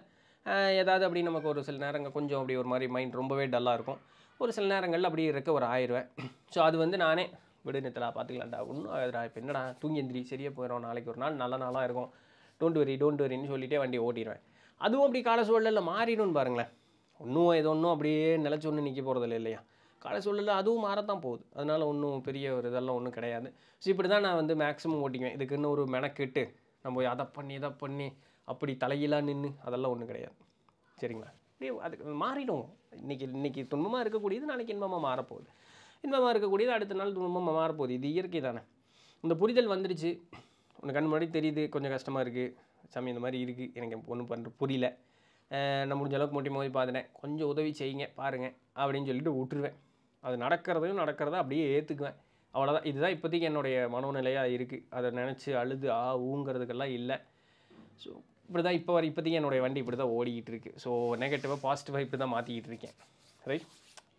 ஏதாவது அப்படி நமக்கு ஒரு சில நேரங்கள் கொஞ்சம் அப்படி ஒரு மாதிரி மைண்ட் ரொம்பவே டல்லாக இருக்கும் ஒரு சில நேரங்களில் அப்படி இருக்க ஒரு ஆயிடுவேன் ஸோ அது வந்து நானே விடுநிறுத்தலா பார்த்துக்கலாம்டா ஒன்றும் இப்போ என்னடா தூங்கி எந்திரி சரியாக போயிடும் நாளைக்கு ஒரு நாள் நல்ல நாளாக இருக்கும் டோன்ட் வெரி டோன்ட் வெரின்னு சொல்லிவிட்டு வண்டி ஓட்டிடுவேன் அதுவும் அப்படி கால சூழலில் மாறிடும்னு பாருங்களேன் ஒன்றும் ஏதோ ஒன்றும் அப்படியே நிலச்சி ஒன்று நிற்க போகிறதில்ல இல்லையா கால சூழலில் அதுவும் மாறத்தான் போகுது அதனால் ஒன்றும் பெரிய ஒரு இதெல்லாம் ஒன்றும் கிடையாது ஸோ இப்படி தான் நான் வந்து மேக்ஸிமம் ஓட்டிக்குவேன் இதுக்குன்னு ஒரு மெனக்கெட்டு நம்ம அதை பண்ணி இதை பண்ணி அப்படி தலையிலாக நின்று அதெல்லாம் ஒன்றும் கிடையாது சரிங்களா அப்படியே அதுக்கு மாறிடும் இன்றைக்கி இன்றைக்கி துன்பமாக இருக்கக்கூடியது நாளைக்கு இன்பமாக மாறப்போகுது இன்பமாக இருக்கக்கூடியது அடுத்த நாள் துன்பமாக மாறப்போகுது இது இயற்கை தானே இந்த புரிதல் வந்துடுச்சு உனக்கு கண் முன்னாடி தெரியுது கொஞ்சம் கஷ்டமாக இருக்குது சாமி இந்த மாதிரி இருக்குது எனக்கு ஒன்றும் பண்ணுற புரியல நான் முடிஞ்ச அளவுக்கு மொட்டி மோதி பார்த்துனேன் கொஞ்சம் உதவி செய்யுங்க பாருங்கள் அப்படின்னு சொல்லிட்டு விட்டுருவேன் அது நடக்கிறதையும் நடக்கிறத அப்படியே ஏற்றுக்குவேன் அவ்வளோதான் இதுதான் இப்போதைக்கு என்னுடைய மனோநிலையாக இருக்குது அதை நினச்சி அழுது ஆ ஊங்கிறதுக்கெல்லாம் இல்லை ஸோ இப்படி தான் இப்போ வரை இப்போதைக்கு என்னுடைய வண்டி இப்படி தான் ஓடிக்கிட்டு இருக்குது ஸோ நெகட்டிவாக பாசிட்டிவாக இப்படி தான் மாற்றிக்கிட்டு இருக்கேன் ரைட்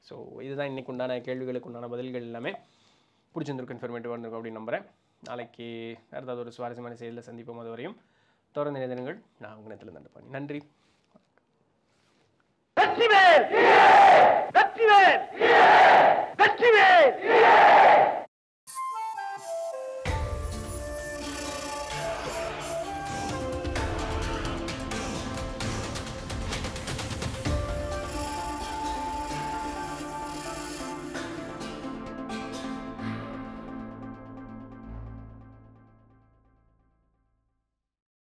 ஸோ இதுதான் இன்றைக்கு உண்டான கேள்விகளுக்கு உண்டான பதில்கள் எல்லாமே பிடிச்சிருந்துருக்கு இன்ஃபர்மேட்டிவாக இருந்திருக்கும் அப்படின்னு நம்புகிறேன் நாளைக்கு ஏதாவது ஒரு சுவாரஸ்யமான செயலில் சந்திப்போம் அது வரையும் தொடர்ந்து நினைந்திருங்கள் நான் உங்கள் நேரத்தில் நன்றி நன்றி வேர் வெற்றி வேர்